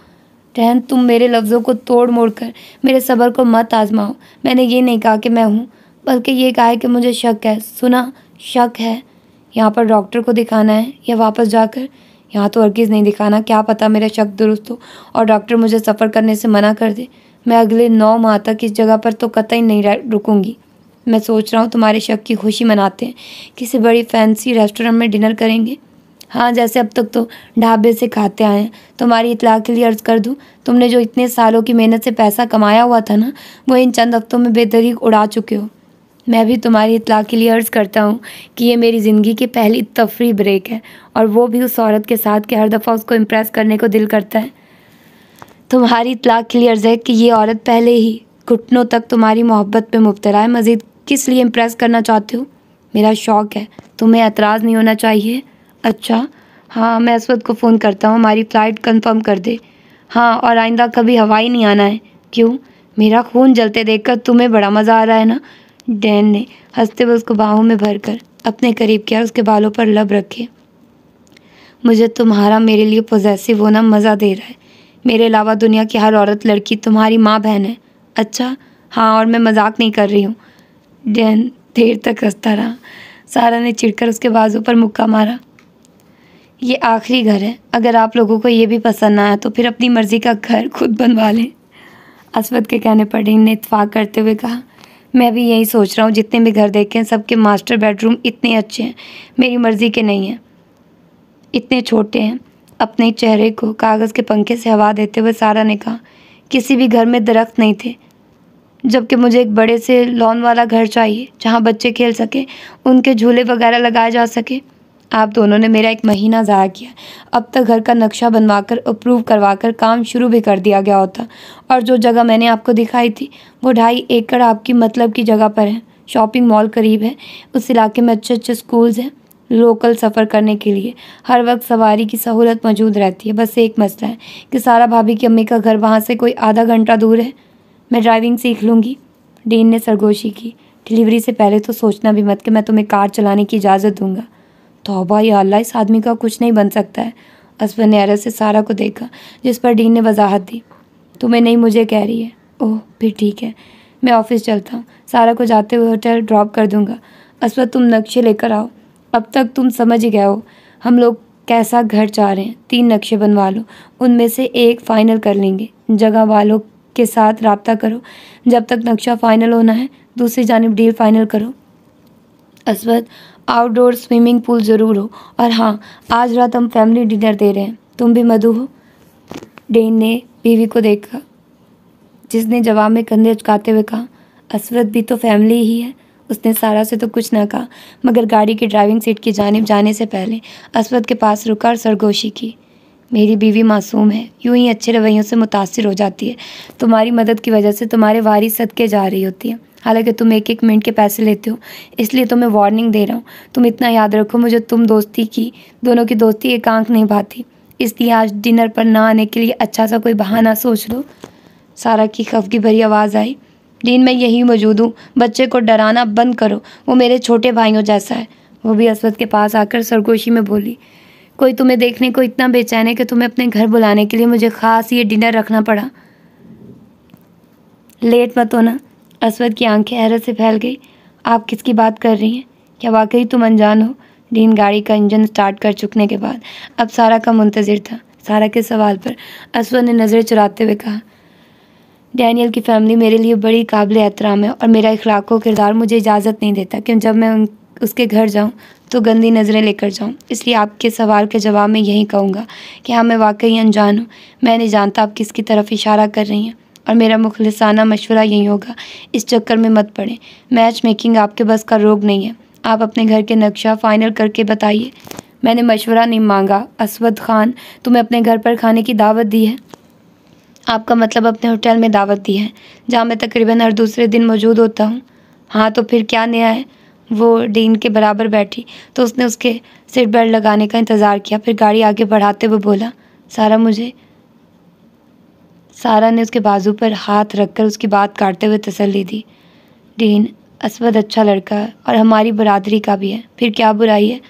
टहन तुम मेरे लफ्ज़ों को तोड़ मोड़ कर मेरे सब्र को मत आजमाओ मैंने ये नहीं कहा कि मैं हूँ बल्कि ये कहा है कि मुझे शक है सुना शक है यहाँ पर डॉक्टर को दिखाना है या वापस जाकर यहाँ तो हरगिज़ नहीं दिखाना क्या पता मेरा शक दुरुस्त हो और डॉक्टर मुझे सफ़र करने से मना कर दे मैं अगले नौ माह तक इस जगह पर तो कतई नहीं रुकूंगी मैं सोच रहा हूँ तुम्हारे शक की खुशी मनाते हैं किसी बड़ी फैंसी रेस्टोरेंट में डिनर करेंगे हाँ जैसे अब तक तो ढाबे से खाते आए हैं तुम्हारी इतला के लिए अर्ज़ कर दूँ तुमने जो इतने सालों की मेहनत से पैसा कमाया हुआ था ना वो इन चंद हफ्तों में बेदरी उड़ा चुके हो मैं भी तुम्हारी इतला के लिए अर्ज़ करता हूँ कि ये मेरी ज़िंदगी की पहली तफरी ब्रेक है और वो भी उस औरत के साथ कि हर दफ़ा उसको इम्प्रेस करने को दिल करता है तुम्हारी इतला के लिए अर्ज़ है कि ये औरत पहले ही घुटनों तक तुम्हारी मोहब्बत में मुबतला है मज़ीद किस लिए इम्प्रेस करना चाहते हो मेरा शौक़ है तुम्हें एतराज़ नहीं होना चाहिए अच्छा हाँ मैं वक्त को फ़ोन करता हूँ हमारी फ़्लाइट कंफर्म कर दे हाँ और आइंदा कभी हवाई नहीं आना है क्यों मेरा खून जलते देखकर तुम्हें बड़ा मज़ा आ रहा है ना डैन ने हंसते हुए उसको बाहों में भरकर अपने करीब किया उसके बालों पर लब रखे मुझे तुम्हारा मेरे लिए पोजेसिव होना मज़ा दे रहा है मेरे अलावा दुनिया की हर औरत लड़की तुम्हारी माँ बहन है अच्छा हाँ और मैं मजाक नहीं कर रही हूँ डैन देर तक हंसता रहा सारा ने चिड़कर उसके बाजू पर मुक्का मारा ये आखिरी घर है अगर आप लोगों को ये भी पसंद ना आया तो फिर अपनी मर्ज़ी का घर खुद बनवा लें असवद के कहने पर डैन ने इतफाक़ करते हुए कहा मैं भी यही सोच रहा हूँ जितने भी घर देखे हैं सबके मास्टर बेडरूम इतने अच्छे हैं मेरी मर्ज़ी के नहीं हैं इतने छोटे हैं अपने चेहरे को कागज़ के पंखे से हवा देते हुए सारा ने कहा किसी भी घर में दरख्त नहीं थे जबकि मुझे एक बड़े से लॉन वाला घर चाहिए जहाँ बच्चे खेल सकें उनके झूले वगैरह लगाए जा सके आप दोनों ने मेरा एक महीना ज़ाया किया अब तक घर का नक्शा बनवा कर अप्रूव करवा कर काम शुरू भी कर दिया गया होता और जो जगह मैंने आपको दिखाई थी वो ढाई एकड़ आपकी मतलब की जगह पर है शॉपिंग मॉल करीब है उस इलाके में अच्छे अच्छे स्कूल्स हैं लोकल सफ़र करने के लिए हर वक्त सवारी की सहूलत मौजूद रहती है बस एक मसला है कि सारा भाभी की अम्मी का घर वहाँ से कोई आधा घंटा दूर है मैं ड्राइविंग सीख लूँगी डीन ने सरगोशी की डिलीवरी से पहले तो सोचना भी मत कि मैं तुम्हें कार चलाने की इजाज़त दूंगा तोबा या अल्लाह इस आदमी का कुछ नहीं बन सकता है असफर ने अरस से सारा को देखा जिस पर डीन ने वजाहत दी तुम्हें नहीं मुझे कह रही है ओह फिर ठीक है मैं ऑफिस चलता हूँ सारा को जाते हुए होटल ड्रॉप कर दूँगा असफर तुम नक्शे लेकर आओ अब तक तुम समझ गए हो हम लोग कैसा घर चाह रहे हैं तीन नक्शे बनवा लो उनमें से एक फ़ाइनल कर लेंगे जगह वालों के साथ रबता करो जब तक नक्शा फ़ाइनल होना है दूसरी जानब डील फ़ाइनल करो असवद आउटडोर स्विमिंग पूल ज़रूर हो और हाँ आज रात हम फैमिली डिनर दे रहे हैं तुम भी मधु हो डेन ने बीवी को देखा जिसने जवाब में कंधे उचकाते हुए कहा असरत भी तो फैमिली ही है उसने सारा से तो कुछ ना कहा मगर गाड़ी की ड्राइविंग सीट की जानब जाने से पहले असरत के पास रुका और सरगोशी की मेरी बीवी मासूम है यूं ही अच्छे रवैयों से मुतासर हो जाती है तुम्हारी मदद की वजह से तुम्हारे वारी सदके जा रही होती है हालांकि तुम एक एक मिनट के पैसे लेते हो इसलिए तुम्हें तो वार्निंग दे रहा हूँ तुम इतना याद रखो मुझे तुम दोस्ती की दोनों की दोस्ती एक आंख नहीं भाती इसलिए आज डिनर पर ना आने के लिए अच्छा सा कोई बहाना सोच लो सारा की खफगी भरी आवाज़ आई डीन मैं यही मौजूद हूँ बच्चे को डराना बंद करो वो मेरे छोटे भाइयों जैसा है वो भी असवद के पास आकर सरगोशी में बोली कोई तुम्हें देखने को इतना बेचैन है कि तुम्हें अपने घर बुलाने के लिए मुझे खास ये डिनर रखना पड़ा लेट मत होना असवद की आंखें हैरत से फैल गई आप किसकी बात कर रही हैं क्या वाकई तुम अनजान हो डीन गाड़ी का इंजन स्टार्ट कर चुकने के बाद अब सारा का मुंतज़िर था सारा के सवाल पर असवद ने नज़रें चुराते हुए कहा डैनियल की फैमिली मेरे लिए बड़ी काबिल एहतराम है और मेरा इखलाक किरदार मुझे इजाज़त नहीं देता कि जब मैं उन उसके घर जाऊँ तो गंदी नज़रें लेकर जाऊँ इसलिए आपके सवाल के जवाब में यही कहूँगा कि हाँ मैं वाकई अनजान हूँ मैं नहीं जानता आप किसकी तरफ इशारा कर रही हैं और मेरा मुखलसाना मशवरा यही होगा इस चक्कर में मत पड़ें मैच मेकिंग आपके बस का रोग नहीं है आप अपने घर के नक्शा फ़ाइनल करके बताइए मैंने मशवरा नहीं मांगा असवद खान तुम्हें अपने घर पर खाने की दावत दी है आपका मतलब अपने होटल में दावत दी है जहाँ मैं तकरीबन हर दूसरे दिन मौजूद होता हूँ हाँ तो फिर क्या नया है वो डीन के बराबर बैठी तो उसने उसके सीट बेल्ट लगाने का इंतज़ार किया फिर गाड़ी आगे बढ़ाते हुए बोला सारा मुझे सारा ने उसके बाजू पर हाथ रखकर उसकी बात काटते हुए तसल्ली दी डीन असवद अच्छा लड़का है और हमारी बरादरी का भी है फिर क्या बुराई है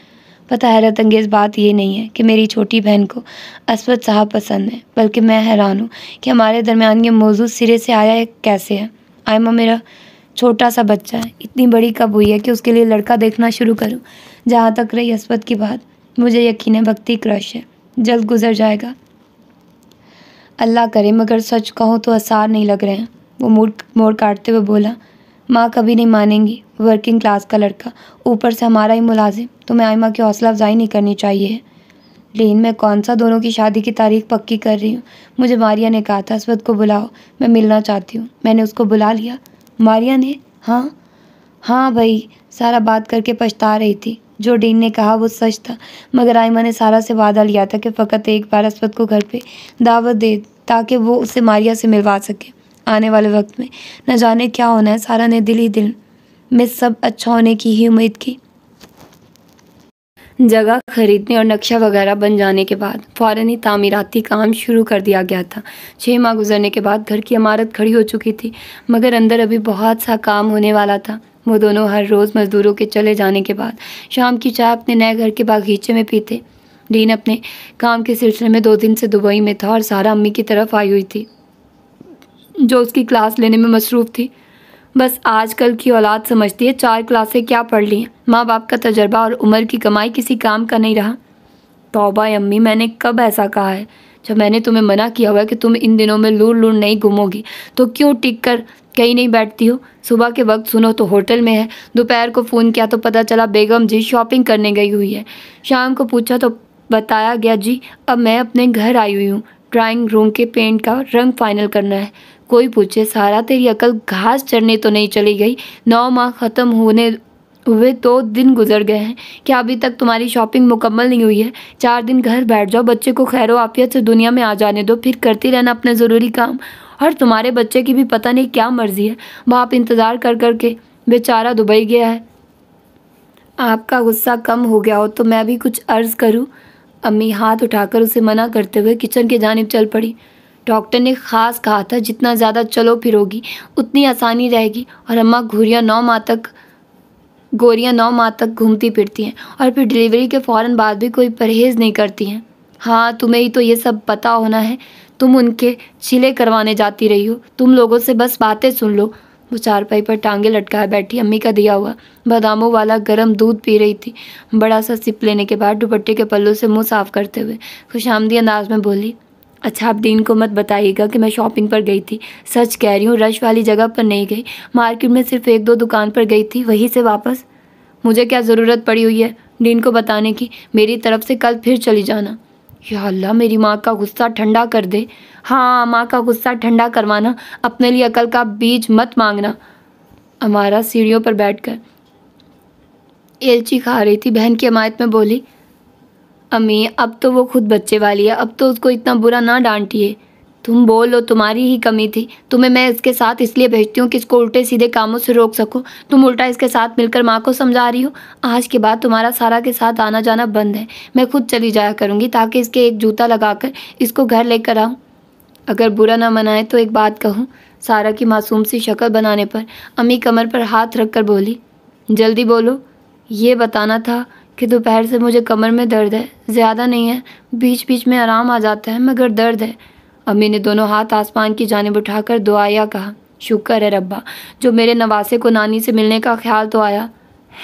पता हैरत अंगेज़ बात ये नहीं है कि मेरी छोटी बहन को असवद साहब पसंद है बल्कि मैं हैरान हूँ कि हमारे दरमियान ये मौजू सिरे से आया कैसे है आयमा मेरा छोटा सा बच्चा है इतनी बड़ी कब हुई है कि उसके लिए लड़का देखना शुरू करूँ जहाँ तक रही अस्वत की बात मुझे यकीन है भक्ति क्रश है जल्द गुजर जाएगा अल्लाह करे मगर सच कहूँ तो आसार नहीं लग रहे हैं वो मोड़ मोड़ काटते हुए बोला माँ कभी नहीं मानेंगी वर्किंग क्लास का लड़का ऊपर से हमारा ही मुलाजिम तुम्हें आयमा की हौसला अफजाई नहीं करनी चाहिए लेकिन मैं कौन सा दोनों की शादी की तारीख पक्की कर रही हूँ मुझे मारिया ने कहा था असवद को बुलाओ मैं मिलना चाहती हूँ मैंने उसको बुला लिया मारिया ने हाँ हाँ भाई सारा बात करके पछता रही थी जो डीन ने कहा वो सच था मगर आयमा ने सारा से वादा लिया था कि फ़कत एक बार अस्पत को घर पे दावत दे ताकि वो उसे मारिया से मिलवा सके आने वाले वक्त में न जाने क्या होना है सारा ने दिल ही दिल में सब अच्छा होने की ही उम्मीद की जगह खरीदने और नक्शा वगैरह बन जाने के बाद फ़ौर ही तामीराती काम शुरू कर दिया गया था छः माह गुजरने के बाद घर की इमारत खड़ी हो चुकी थी मगर अंदर अभी बहुत सा काम होने वाला था वो दोनों हर रोज़ मज़दूरों के चले जाने के बाद शाम की चाय अपने नए घर के बागीचे में पीते डीन अपने काम के सिलसिले में दो दिन से दुबई में था और सारा अम्मी की तरफ आई हुई थी जो उसकी क्लास लेने में मसरूफ़ थी बस आजकल की औलाद समझती है चार क्लासें क्या पढ़ ली हैं माँ बाप का तजर्बा और उम्र की कमाई किसी काम का नहीं रहा तोबा अम्मी मैंने कब ऐसा कहा है जब मैंने तुम्हें मना किया हुआ है कि तुम इन दिनों में लूर लूर नहीं घूमोगी तो क्यों टिक कर कहीं नहीं बैठती हो सुबह के वक्त सुनो तो होटल में है दोपहर को फ़ोन किया तो पता चला बेगम जी शॉपिंग करने गई हुई है शाम को पूछा तो बताया गया जी अब मैं अपने घर आई हुई हूँ ड्राइंग रूम के पेंट का रंग फाइनल करना है कोई पूछे सारा तेरी अकल घास चढ़ने तो नहीं चली गई नौ माह ख़त्म होने हुए दो तो दिन गुजर गए हैं क्या अभी तक तुम्हारी शॉपिंग मुकम्मल नहीं हुई है चार दिन घर बैठ जाओ बच्चे को खैर आफियत से दुनिया में आ जाने दो फिर करती रहना अपने ज़रूरी काम और तुम्हारे बच्चे की भी पता नहीं क्या मर्जी है बाप इंतज़ार कर कर के बेचारा दुबई गया है आपका गुस्सा कम हो गया हो तो मैं भी कुछ अर्ज़ करूँ अम्मी हाथ उठाकर उसे मना करते हुए किचन के जानब चल पड़ी डॉक्टर ने ख़ास कहा था जितना ज़्यादा चलो फिरोगी उतनी आसानी रहेगी और अम्मा घूरिया नौ माह तक गोरियाँ नौ माह तक घूमती फिरती हैं और फिर डिलीवरी के फ़ौर बाद भी कोई परहेज़ नहीं करती हैं हाँ तुम्हें ही तो ये सब पता होना है तुम उनके छिले करवाने जाती रही हो तुम लोगों से बस बातें सुन लो वो चारपाई पर टांगे लटकाए बैठी अम्मी का दिया हुआ बादामों वाला गर्म दूध पी रही थी बड़ा सा सिप लेने के बाद दुपट्टे के पल्लों से मुंह साफ करते हुए खुशामदी अंदाज में बोली अच्छा आप दीन को मत बताइएगा कि मैं शॉपिंग पर गई थी सच कह रही हूँ रश वाली जगह पर नहीं गई मार्केट में सिर्फ एक दो दुकान पर गई थी वहीं से वापस मुझे क्या ज़रूरत पड़ी हुई है डीन को बताने की मेरी तरफ से कल फिर चली जाना या अल्लाह मेरी माँ का गुस्सा ठंडा कर दे हाँ माँ का गुस्सा ठंडा करवाना अपने लिए अकल का बीज मत मांगना हमारा सीढ़ियों पर बैठकर एलची खा रही थी बहन की हमायत में बोली अम्मी अब तो वो खुद बच्चे वाली है अब तो उसको इतना बुरा ना डांटिए तुम बोलो तुम्हारी ही कमी थी तुम्हें मैं इसके साथ इसलिए भेजती हूँ कि इसको उल्टे सीधे कामों से रोक सको तुम उल्टा इसके साथ मिलकर माँ को समझा रही हो आज के बाद तुम्हारा सारा के साथ आना जाना बंद है मैं खुद चली जाया करूँगी ताकि इसके एक जूता लगाकर इसको घर लेकर आऊँ अगर बुरा ना मनाए तो एक बात कहूँ सारा की मासूम सी शक्ल बनाने पर अम्मी कमर पर हाथ रख कर बोली जल्दी बोलो ये बताना था कि दोपहर से मुझे कमर में दर्द है ज़्यादा नहीं है बीच बीच में आराम आ जाता है मगर दर्द है अम्मी ने दोनों हाथ आसमान की जानब उठाकर दुआया कहा शुक्र है रब्बा जो मेरे नवासे को नानी से मिलने का ख्याल तो आया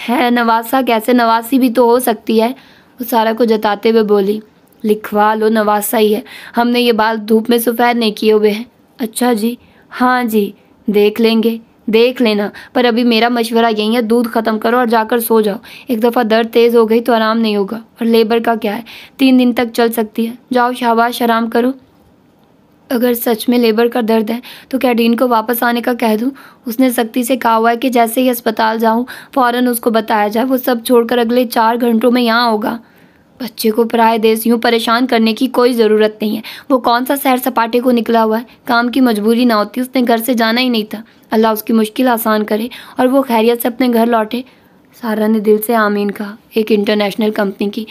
है नवासा कैसे नवासी भी तो हो सकती है वो सारा को जताते हुए बोली लिखवा लो नवासा ही है हमने ये बाल धूप में सफ़ैद नहीं किए हुए हैं अच्छा जी हाँ जी देख लेंगे देख लेना पर अभी मेरा मशवरा यही है दूध ख़त्म करो और जाकर सो जाओ एक दफ़ा दर्द तेज़ हो गई तो आराम नहीं होगा और लेबर का क्या है तीन दिन तक चल सकती है जाओ शाबाश आराम करो अगर सच में लेबर का दर्द है तो कैडीन को वापस आने का कह दूँ उसने सख्ती से कहा हुआ है कि जैसे ही अस्पताल जाऊँ फ़ौरन उसको बताया जाए वो सब छोड़कर अगले चार घंटों में यहाँ होगा बच्चे को प्राय देश यूँ परेशान करने की कोई ज़रूरत नहीं है वो कौन सा सैर सपाटे को निकला हुआ है काम की मजबूरी ना होती उसने घर से जाना ही नहीं था अल्लाह उसकी मुश्किल आसान करे और वो खैरियत से अपने घर लौटे सारा ने दिल से आमीन कहा एक इंटरनेशनल कंपनी की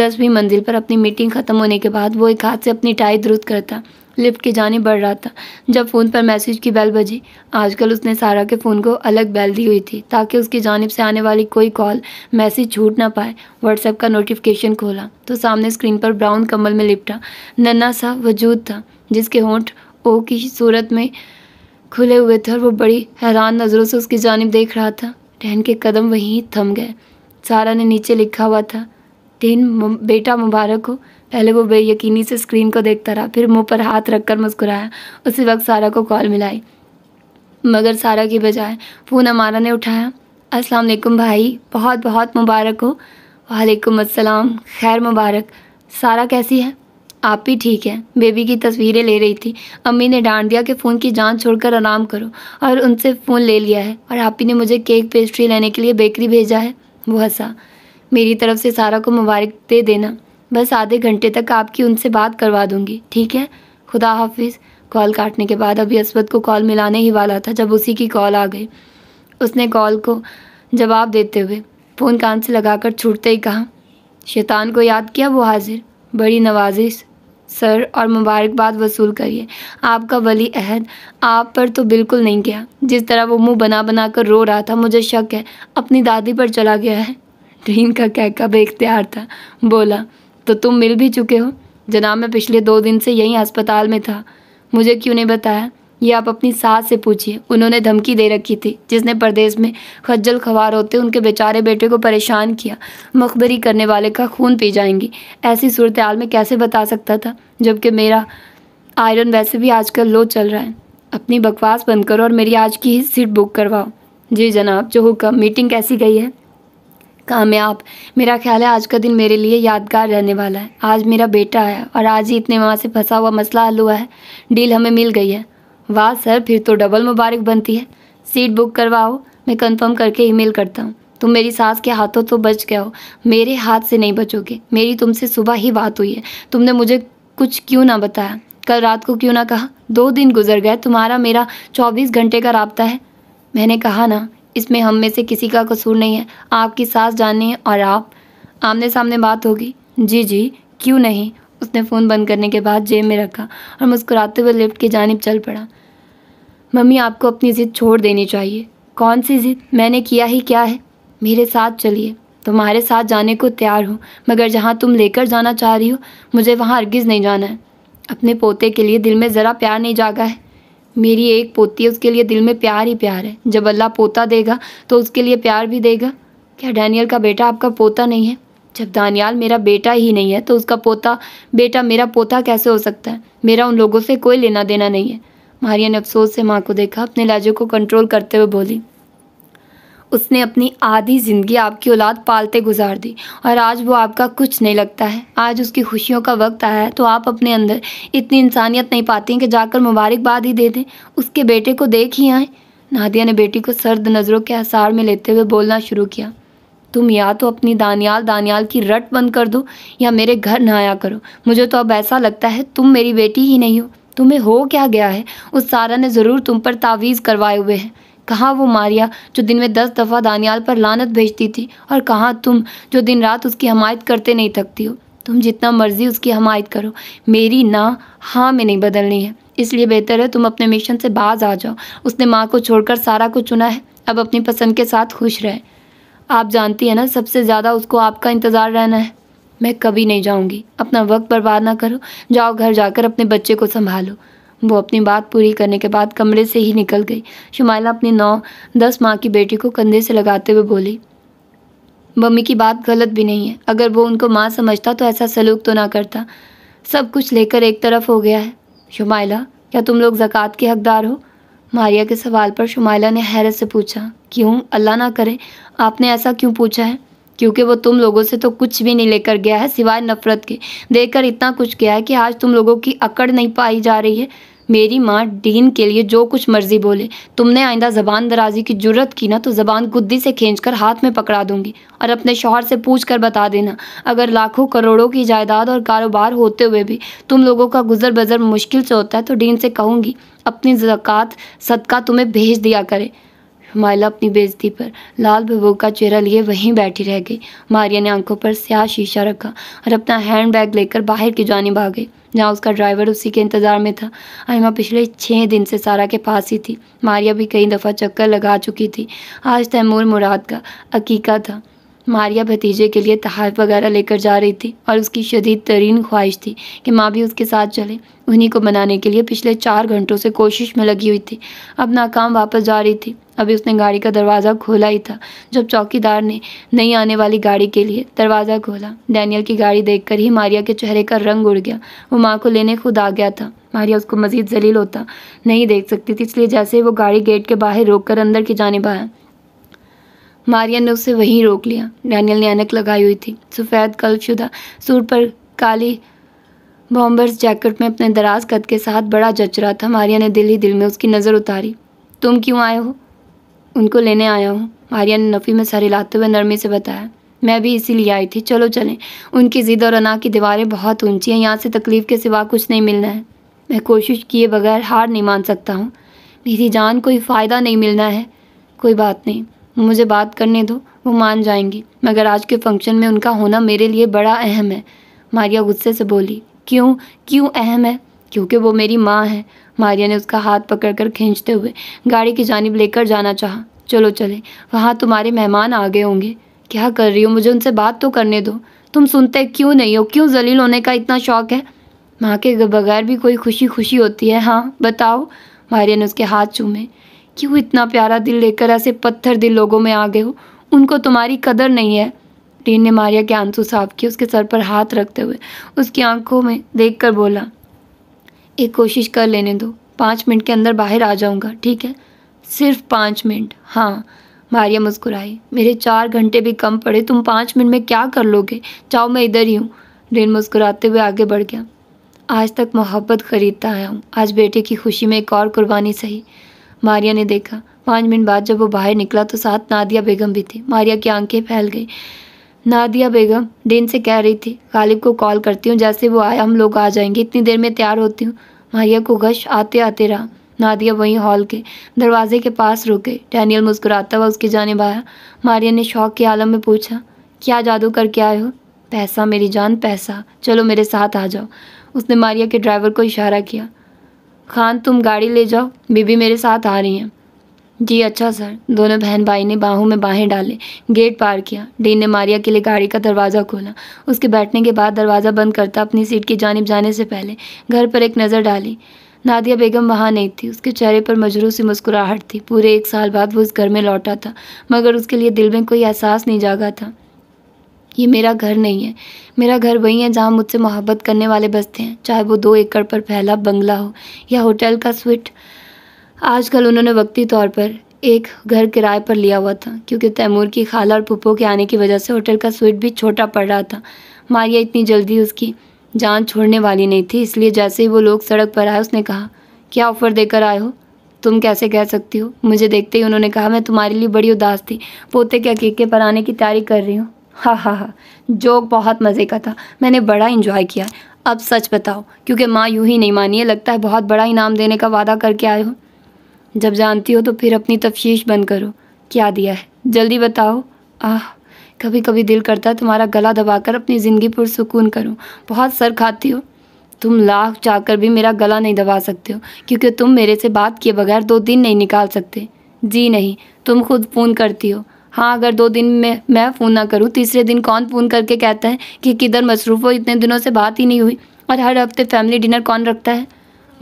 दसवीं मंजिल पर अपनी मीटिंग ख़त्म होने के बाद वो एक हाथ से अपनी टाई दुरुस्त करता लिफ्ट की जाने बढ़ रहा था जब फ़ोन पर मैसेज की बेल बजी आजकल उसने सारा के फ़ोन को अलग बेल दी हुई थी ताकि उसकी जानब से आने वाली कोई कॉल मैसेज छूट ना पाए व्हाट्सएप का नोटिफिकेशन खोला तो सामने स्क्रीन पर ब्राउन कमल में लिपटा नन्ना सा वजूद था जिसके होंठ ओ की सूरत में खुले हुए थे और वो बड़ी हैरान नज़रों से उसकी जानब देख रहा था टहन के कदम वहीं थम गए सारा ने नीचे लिखा हुआ था दिन बेटा मुबारक हो पहले वो बेयकीनी से स्क्रीन को देखता रहा फिर मुंह पर हाथ रखकर मुस्कुराया उसी वक्त सारा को कॉल मिलाई मगर सारा के बजाय फ़ोन अमारा ने उठाया अस्सलाम वालेकुम भाई बहुत बहुत मुबारक हो वालेकुम अस्सलाम खैर मुबारक सारा कैसी है आप ही ठीक है बेबी की तस्वीरें ले रही थी अम्मी ने डांट दिया कि फ़ोन की जान छोड़कर आराम करो और उनसे फ़ोन ले लिया है और आप ही ने मुझे केक पेस्ट्री लेने के लिए बेकरी भेजा है वो हंसा मेरी तरफ से सारा को मुबारक दे देना बस आधे घंटे तक आपकी उनसे बात करवा दूँगी ठीक है खुदा हाफिज़ कॉल काटने के बाद अभी असवद को कॉल मिलाने ही वाला था जब उसी की कॉल आ गई उसने कॉल को जवाब देते हुए फ़ोन कान से लगाकर छूटते ही कहा शैतान को याद किया वो हाजिर बड़ी नवाजिश सर और मुबारकबाद वसूल करिए आपका वली अहद आप पर तो बिल्कुल नहीं गया जिस तरह वो मुंह बना बना कर रो रहा था मुझे शक है अपनी दादी पर चला गया है ट्रीन का कहका बेख्तियार था बोला तो तुम मिल भी चुके हो जनाब मैं पिछले दो दिन से यहीं अस्पताल में था मुझे क्यों नहीं बताया ये आप अपनी सास से पूछिए उन्होंने धमकी दे रखी थी जिसने परदेश में खज्जल खवार होते उनके बेचारे बेटे को परेशान किया मखबरी करने वाले का खून पी जाएंगी ऐसी सूरत हाल में कैसे बता सकता था जबकि मेरा आयरन वैसे भी आजकल लो चल रहा है अपनी बकवास बंद करो और मेरी आज की ही सीट बुक करवाओ जी जनाब जो हुक्म मीटिंग कैसी गई है कामयाब मेरा ख्याल है आज का दिन मेरे लिए यादगार रहने वाला है आज मेरा बेटा आया और आज ही इतने वहाँ से फंसा हुआ मसला हल हुआ है डील हमें मिल गई है वाह सर फिर तो डबल मुबारक बनती है सीट बुक करवाओ मैं कंफर्म करके ईमेल करता हूँ तुम मेरी सास के हाथों तो बच गया हो मेरे हाथ से नहीं बचोगे मेरी तुमसे सुबह ही बात हुई है तुमने मुझे कुछ क्यों ना बताया कल रात को क्यों ना कहा दो दिन गुजर गए तुम्हारा मेरा चौबीस घंटे का रबता है मैंने कहा ना इसमें हम में से किसी का कसूर नहीं है आपकी सास जाने और आप आमने सामने बात होगी जी जी क्यों नहीं उसने फ़ोन बंद करने के बाद जेब में रखा और मुस्कुराते हुए लिफ्ट की जानब चल पड़ा मम्मी आपको अपनी ज़िद छोड़ देनी चाहिए कौन सी ज़िद मैंने किया ही क्या है मेरे साथ चलिए तुम्हारे साथ जाने को तैयार हूँ मगर जहाँ तुम लेकर जाना चाह रही हो मुझे वहाँ अर्गिज़ नहीं जाना है अपने पोते के लिए दिल में ज़रा प्यार नहीं जागा है मेरी एक पोती है उसके लिए दिल में प्यार ही प्यार है जब अल्लाह पोता देगा तो उसके लिए प्यार भी देगा क्या डैनियल का बेटा आपका पोता नहीं है जब दानियाल मेरा बेटा ही नहीं है तो उसका पोता बेटा मेरा पोता कैसे हो सकता है मेरा उन लोगों से कोई लेना देना नहीं है मारिया ने अफसोस से माँ को देखा अपने लाजों को कंट्रोल करते हुए बोली उसने अपनी आधी ज़िंदगी आपकी औलाद पालते गुजार दी और आज वो आपका कुछ नहीं लगता है आज उसकी खुशियों का वक्त आया है तो आप अपने अंदर इतनी इंसानियत नहीं पाती कि जाकर मुबारकबाद ही दे दें उसके बेटे को देख ही आए नादिया ने बेटी को सर्द नज़रों के आसार में लेते हुए बोलना शुरू किया तुम या तो अपनी दानियाल दानियाल की रट बंद कर दो या मेरे घर नहाया आया करो मुझे तो अब ऐसा लगता है तुम मेरी बेटी ही नहीं हो तुम्हें हो क्या गया है उस सारा ने ज़रूर तुम पर तावीज़ करवाए हुए हैं कहाँ वो मारिया जो दिन में दस दफ़ा दानियाल पर लानत भेजती थी और कहाँ तुम जो दिन रात उसकी हमायत करते नहीं थकती हो तुम जितना मर्जी उसकी हमायत करो मेरी ना हाँ में नहीं बदलनी है इसलिए बेहतर है तुम अपने मिशन से बाज आ जाओ उसने माँ को छोड़कर सारा को चुना है अब अपनी पसंद के साथ खुश रहे आप जानती है ना सबसे ज़्यादा उसको आपका इंतज़ार रहना है मैं कभी नहीं जाऊँगी अपना वक्त बर्बाद ना करो जाओ घर जाकर अपने बच्चे को संभालो वो अपनी बात पूरी करने के बाद कमरे से ही निकल गई शुमाइला अपनी नौ दस माह की बेटी को कंधे से लगाते हुए बोली मम्मी की बात गलत भी नहीं है अगर वो उनको माँ समझता तो ऐसा सलूक तो ना करता सब कुछ लेकर एक तरफ हो गया है शुमाइला क्या तुम लोग ज़क़़त के हकदार हो मारिया के सवाल पर शुमाइला ने हैरत से पूछा क्यों अल्लाह ना करे आपने ऐसा क्यों पूछा है क्योंकि वो तुम लोगों से तो कुछ भी नहीं लेकर गया है सिवाय नफ़रत के देकर इतना कुछ गया है कि आज तुम लोगों की अकड़ नहीं पाई जा रही है मेरी माँ डीन के लिए जो कुछ मर्जी बोले तुमने आइंदा ज़बान दराजी की जरूरत की ना तो ज़बान गुद्दी से खींचकर हाथ में पकड़ा दूंगी और अपने शोहर से पूछ कर बता देना अगर लाखों करोड़ों की जायदाद और कारोबार होते हुए भी तुम लोगों का गुजर बजर मुश्किल से होता है तो डीन से कहूँगी अपनी जक़ात सदका तुम्हें भेज दिया करे मायला अपनी बेजती पर लाल बबू का चेहरा लिए वहीं बैठी रह गई मारिया ने आंखों पर स्याह शीशा रखा और अपना हैंड बैग लेकर बाहर की जानी भाग गई जहाँ उसका ड्राइवर उसी के इंतज़ार में था आयमा पिछले छः दिन से सारा के पास ही थी मारिया भी कई दफ़ा चक्कर लगा चुकी थी आज तैमूर मुराद का अकीका था मारिया भतीजे के लिए तहफ वगैरह लेकर जा रही थी और उसकी शदीद तरीन ख्वाहिश थी कि माँ भी उसके साथ चले उन्हीं को मनाने के लिए पिछले चार घंटों से कोशिश में लगी हुई थी अब नाकाम वापस जा रही थी अभी उसने गाड़ी का दरवाज़ा खोला ही था जब चौकीदार ने नई आने वाली गाड़ी के लिए दरवाज़ा खोला डैनियल की गाड़ी देखकर ही मारिया के चेहरे का रंग उड़ गया वो माँ को लेने खुद आ गया था मारिया उसको मज़ीद जलील होता नहीं देख सकती थी इसलिए जैसे ही वो गाड़ी गेट के बाहर रोक कर अंदर की जाने पाया मारिया ने उसे वहीं रोक लिया डैनियल ने अनक लगाई हुई थी सफ़ेद कल्फशुदा सूर पर काली बॉम्बर्स जैकेट में अपने दराज कद के साथ बड़ा जच रहा था मारिया ने दिल ही दिल में उसकी नज़र उतारी तुम क्यों आए हो उनको लेने आया हूँ मारिया ने नफ़ी में सारे लाते हुए नरमी से बताया मैं भी इसीलिए आई थी चलो चलें उनकी ज़िद और अना की दीवारें बहुत ऊंची हैं यहाँ से तकलीफ़ के सिवा कुछ नहीं मिलना है मैं कोशिश किए बगैर हार नहीं मान सकता हूँ मेरी जान कोई फ़ायदा नहीं मिलना है कोई बात नहीं मुझे बात करने दो वो मान जाएंगी मगर आज के फंक्शन में उनका होना मेरे लिए बड़ा अहम है मारिया गुस्से से बोली क्यों क्यों अहम है क्योंकि वो मेरी माँ है मारिया ने उसका हाथ पकड़कर खींचते हुए गाड़ी की जानब लेकर जाना चाहा चलो चले वहाँ तुम्हारे मेहमान आ गए होंगे क्या कर रही हो मुझे उनसे बात तो करने दो तुम सुनते क्यों नहीं हो क्यों जलील होने का इतना शौक है माँ के बगैर भी कोई खुशी खुशी होती है हाँ बताओ मारिया ने उसके हाथ चूमे क्यों इतना प्यारा दिल लेकर ऐसे पत्थर दिल लोगों में आ गए हो उनको तुम्हारी कदर नहीं है रीन ने मारिया के आंसू साफ किए उसके सर पर हाथ रखते हुए उसकी आंखों में देख कर बोला एक कोशिश कर लेने दो पाँच मिनट के अंदर बाहर आ जाऊँगा ठीक है सिर्फ पाँच मिनट हाँ मारिया मुस्कुराई मेरे चार घंटे भी कम पड़े तुम पाँच मिनट में क्या कर लोगे जाओ मैं इधर ही हूँ रेन मुस्कुराते हुए आगे बढ़ गया आज तक मोहब्बत खरीदता आया हूँ आज बेटे की खुशी में एक और कुर्बानी सही मारिया ने देखा पाँच मिनट बाद जब वो बाहर निकला तो साथ नादिया बेगम भी थी मारिया की आंखें फैल गई नादिया बेगम डेन से कह रही थी गालिब को कॉल करती हूँ जैसे वो आए हम लोग आ जाएंगे इतनी देर में तैयार होती हूँ मारिया को गश आते आते रहा नादिया वहीं हॉल के दरवाजे के पास रुके डैनियल मुस्कुराता हुआ उसकी जानब आया मारिया ने शौक के आलम में पूछा क्या जादू करके आए हो पैसा मेरी जान पैसा चलो मेरे साथ आ जाओ उसने मारिया के ड्राइवर को इशारा किया खान तुम गाड़ी ले जाओ बीबी मेरे साथ आ रही हैं जी अच्छा सर दोनों बहन भाई ने बाहों में बाहें डाले गेट पार किया डीन ने मारिया के लिए गाड़ी का दरवाज़ा खोला उसके बैठने के बाद दरवाज़ा बंद करता अपनी सीट की जानब जाने से पहले घर पर एक नज़र डाली नादिया बेगम वहाँ नहीं थी उसके चेहरे पर मजरू सी मुस्कुराहट थी पूरे एक साल बाद वो इस घर में लौटा था मगर उसके लिए दिल में कोई एहसास नहीं जागा था ये मेरा घर नहीं है मेरा घर वही है जहाँ मुझसे मोहब्बत करने वाले बसते हैं चाहे वो दो एकड़ पर फैला बंगला हो या होटल का स्वीट आजकल उन्होंने वक्ती तौर पर एक घर किराए पर लिया हुआ था क्योंकि तैमूर की खाला और पुप्पो के आने की वजह से होटल का स्वीट भी छोटा पड़ रहा था मारिया इतनी जल्दी उसकी जान छोड़ने वाली नहीं थी इसलिए जैसे ही वो लोग सड़क पर आए उसने कहा क्या ऑफ़र देकर आए हो तुम कैसे कह सकती हो मुझे देखते ही उन्होंने कहा मैं तुम्हारे लिए बड़ी उदास थी पोते के अकेके पर आने की तैयारी कर रही हूँ हाँ हाँ हाँ जोक बहुत मज़े का था मैंने बड़ा इन्जॉय किया अब सच बताओ क्योंकि माँ यूँ ही नहीं मानी है लगता है बहुत बड़ा इनाम देने का वादा करके आए हो जब जानती हो तो फिर अपनी तफ्श बंद करो क्या दिया है जल्दी बताओ आह कभी कभी दिल करता है तुम्हारा गला दबाकर अपनी ज़िंदगी पर सुकून करो बहुत सर खाती हो तुम लाख जाकर भी मेरा गला नहीं दबा सकते हो क्योंकि तुम मेरे से बात किए बगैर दो दिन नहीं निकाल सकते जी नहीं तुम खुद फ़ोन करती हो हाँ अगर दो दिन में मैं फ़ोन ना करूँ तीसरे दिन कौन फ़ोन करके कहता है कि किधर मसरूफ़ हो इतने दिनों से बात ही नहीं हुई और हर हफ्ते फैमिली डिनर कौन रखता है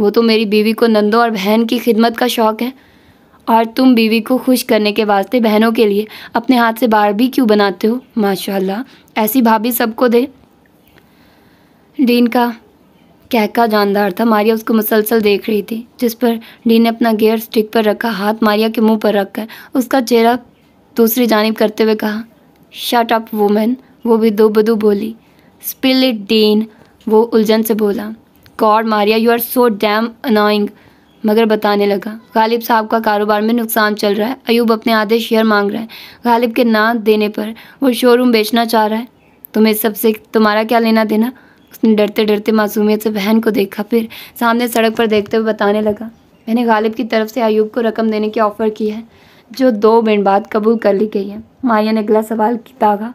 वो तो मेरी बीवी को नंदों और बहन की खिदमत का शौक़ है और तुम बीवी को खुश करने के वास्ते बहनों के लिए अपने हाथ से बार भी क्यों बनाते हो माशाल्लाह ऐसी भाभी सबको दे डीन का कहका जानदार था मारिया उसको मुसलसल देख रही थी जिस पर डीन ने अपना गेयर स्टिक पर रखा हाथ मारिया के मुंह पर रखकर उसका चेहरा दूसरी जानब करते हुए कहा शट अप वुमेन वो भी दो बदू बोली स्पिल इट डीन वो उलझन से बोला God Maria you are so damn annoying मगर बताने लगा गालिब साहब का कारोबार में नुकसान चल रहा है अयूब अपने आधे शेयर मांग रहा है गालिब के ना देने पर वो शोरूम बेचना चाह रहा है तुम्हें सबसे तुम्हारा क्या लेना देना उसने डरते डरते मासूमियत से बहन को देखा फिर सामने सड़क पर देखते हुए बताने लगा मैंने गालिब की तरफ से अयूब को रकम देने की ऑफ़र की है जो दो मिनट बाद कबूल कर ली गई है माया ने अगला सवाल दागा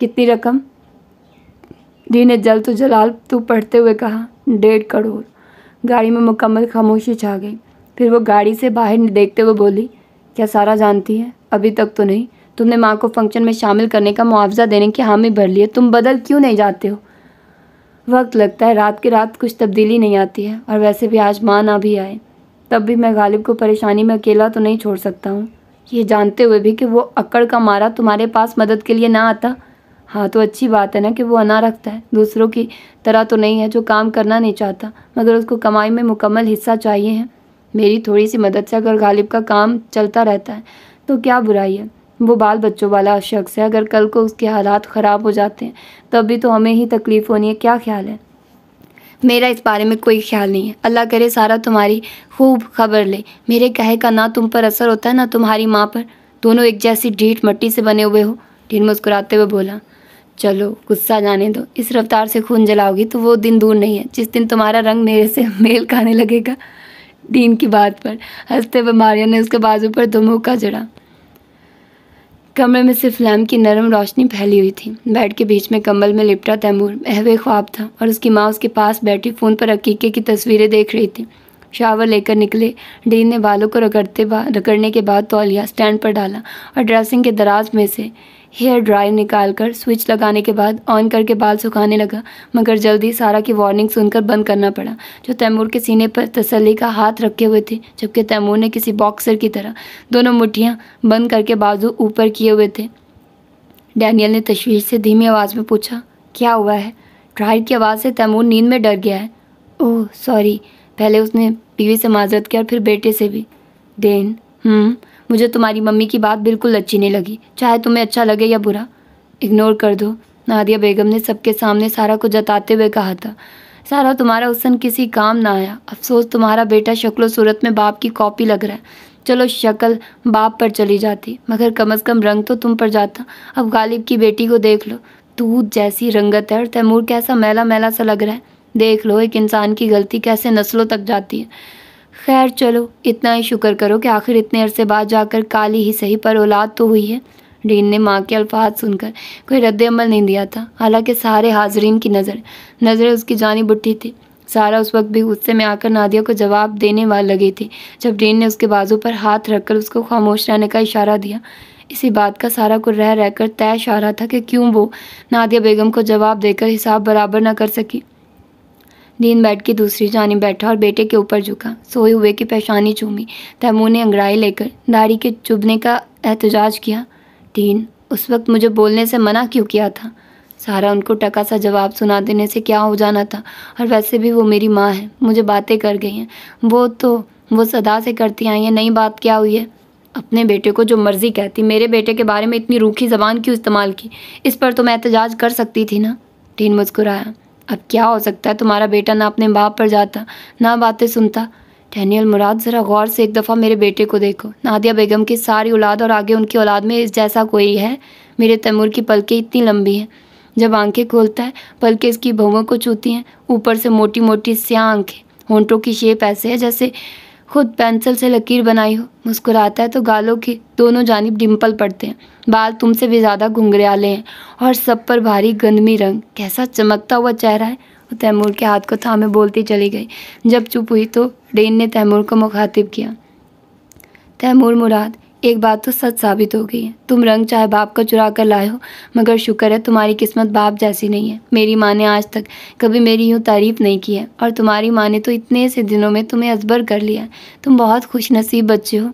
कितनी रकम डी ने जल तो जलाल तू पढ़ते हुए कहा डेढ़ करोड़ गाड़ी में मुकम्मल खामोशी छा गई फिर वो गाड़ी से बाहर देखते हुए बोली क्या सारा जानती है अभी तक तो नहीं तुमने माँ को फंक्शन में शामिल करने का मुआवजा देने की हामी भर ली है तुम बदल क्यों नहीं जाते हो वक्त लगता है रात के रात कुछ तब्दीली नहीं आती है और वैसे भी आज माँ ना भी आए तब भी मैं गालिब को परेशानी में अकेला तो नहीं छोड़ सकता हूँ ये जानते हुए भी कि वो अकड़ का मारा तुम्हारे पास मदद के लिए ना आता हाँ तो अच्छी बात है ना कि वो अना रखता है दूसरों की तरह तो नहीं है जो काम करना नहीं चाहता मगर उसको कमाई में मुकम्मल हिस्सा चाहिए है मेरी थोड़ी सी मदद से अगर गालिब का काम चलता रहता है तो क्या बुराई है वो बाल बच्चों वाला शख्स है अगर कल को उसके हालात ख़राब हो जाते हैं तब भी तो हमें ही तकलीफ़ होनी है क्या ख्याल है मेरा इस बारे में कोई ख्याल नहीं है अल्लाह करे सारा तुम्हारी खूब खबर ले मेरे कहे का ना तुम पर असर होता है ना तुम्हारी माँ पर दोनों एक जैसी ढीठ मट्टी से बने हुए हो ढीठ मुस्कुराते हुए बोला चलो गुस्सा जाने दो इस रफ्तार से खून जलाओगी तो वो दिन दूर नहीं है जिस दिन तुम्हारा रंग मेरे से मेल खाने लगेगा दीन की बात पर हंसते हुए मारिया ने उसके बाजू पर दो मुक्का जड़ा कमरे में सिर्फ लैम्प की नरम रोशनी फैली हुई थी बेड के बीच में कंबल में लिपटा तैमूर अहवे ख्वाब था और उसकी माँ उसके पास बैठी फ़ोन पर अकीके की तस्वीरें देख रही थी शावर लेकर निकले डीन ने बालों को रगड़ते बा रगड़ने के बाद तौलिया स्टैंड पर डाला और ड्रेसिंग के दराज में से हेयर ड्रायर निकाल कर स्विच लगाने के बाद ऑन करके बाल सुखाने लगा मगर जल्दी सारा की वार्निंग सुनकर बंद करना पड़ा जो तैमूर के सीने पर तसली का हाथ रखे हुए थे जबकि तैमूर ने किसी बॉक्सर की तरह दोनों मुठियाँ बंद करके बाजू ऊपर किए हुए थे डैनियल ने तशवीश से धीमी आवाज़ में पूछा क्या हुआ है ड्रायर की आवाज़ से तैमूर नींद में डर गया है ओह सॉरी पहले उसने बीवी से माजरत किया और फिर बेटे से भी देन हम्म मुझे तुम्हारी मम्मी की बात बिल्कुल अच्छी नहीं लगी चाहे तुम्हें अच्छा लगे या बुरा इग्नोर कर दो नादिया बेगम ने सबके सामने सारा को जताते हुए कहा था सारा तुम्हारा हुसन किसी काम ना आया अफसोस तुम्हारा बेटा शक्लो सूरत में बाप की कॉपी लग रहा है चलो शक्ल बाप पर चली जाती मगर कम अज़ कम रंग तो तुम पर जाता अब गालिब की बेटी को देख लो दूध जैसी रंगत है और तैमूर कैसा मैला मैला सा लग रहा है देख लो एक इंसान की गलती कैसे नस्लों तक जाती है खैर चलो इतना ही शुक्र करो कि आखिर इतने अरसे बाद जाकर काली ही सही पर औलाद तो हुई है डीन ने माँ के अल्फाज सुनकर कोई रद्द अमल नहीं दिया था हालांकि सारे हाजरीन की नज़र नज़रें उसकी जानी बुटी थी सारा उस वक्त भी गुस्से में आकर नादिया को जवाब देने वाले लगी थी जब डीन ने उसके बाजू पर हाथ रखकर उसको खामोश रहने का इशारा दिया इसी बात का सारा को रह रहकर तय इशारा था कि क्यों वो नादिया बेगम को जवाब देकर हिसाब बराबर ना कर सकी दीन बैठ के दूसरी जानी बैठा और बेटे के ऊपर झुका सोए हुए की पेशानी चूमी तैमूर ने अंगड़ाई लेकर दाढ़ी के चुभने का एहतजाज किया दीन उस वक्त मुझे बोलने से मना क्यों किया था सारा उनको टका सा जवाब सुना देने से क्या हो जाना था और वैसे भी वो मेरी माँ है मुझे बातें कर गई हैं वो तो वो सदा से करती आई हैं नई बात क्या हुई है अपने बेटे को जो मर्ज़ी कहती मेरे बेटे के बारे में इतनी रूखी ज़बान क्यों इस्तेमाल की इस पर तो मैं एहतजाज कर सकती थी ना टीन मुस्कुराया अब क्या हो सकता है तुम्हारा बेटा ना अपने बाप पर जाता ना बातें सुनता डैनियल मुराद ज़रा गौर से एक दफ़ा मेरे बेटे को देखो नादिया बेगम की सारी औलाद और आगे उनकी औलाद में इस जैसा कोई है मेरे तैमूर की पलकें इतनी लंबी हैं जब आंखें खोलता है पलकें इसकी भवों को छूती हैं ऊपर से मोटी मोटी स्या आंखें होंटों की शेप ऐसे है जैसे खुद पेंसिल से लकीर बनाई हो मुस्कुराता है तो गालों के दोनों जानब डिम्पल पड़ते हैं बाल तुमसे भी ज़्यादा घुंघरेले हैं और सब पर भारी गंदमी रंग कैसा चमकता हुआ चेहरा है वो तैमूर के हाथ को थामे बोलती चली गई जब चुप हुई तो डेन ने तैमूर को मुखातिब किया तैमूर मुराद एक बात तो सच साबित हो गई है तुम रंग चाहे बाप का चुरा कर लाए हो मगर शुक्र है तुम्हारी किस्मत बाप जैसी नहीं है मेरी माँ ने आज तक कभी मेरी यूँ तारीफ नहीं की है और तुम्हारी माँ ने तो इतने से दिनों में तुम्हें अजबर कर लिया तुम बहुत खुश नसीब बच्चे हो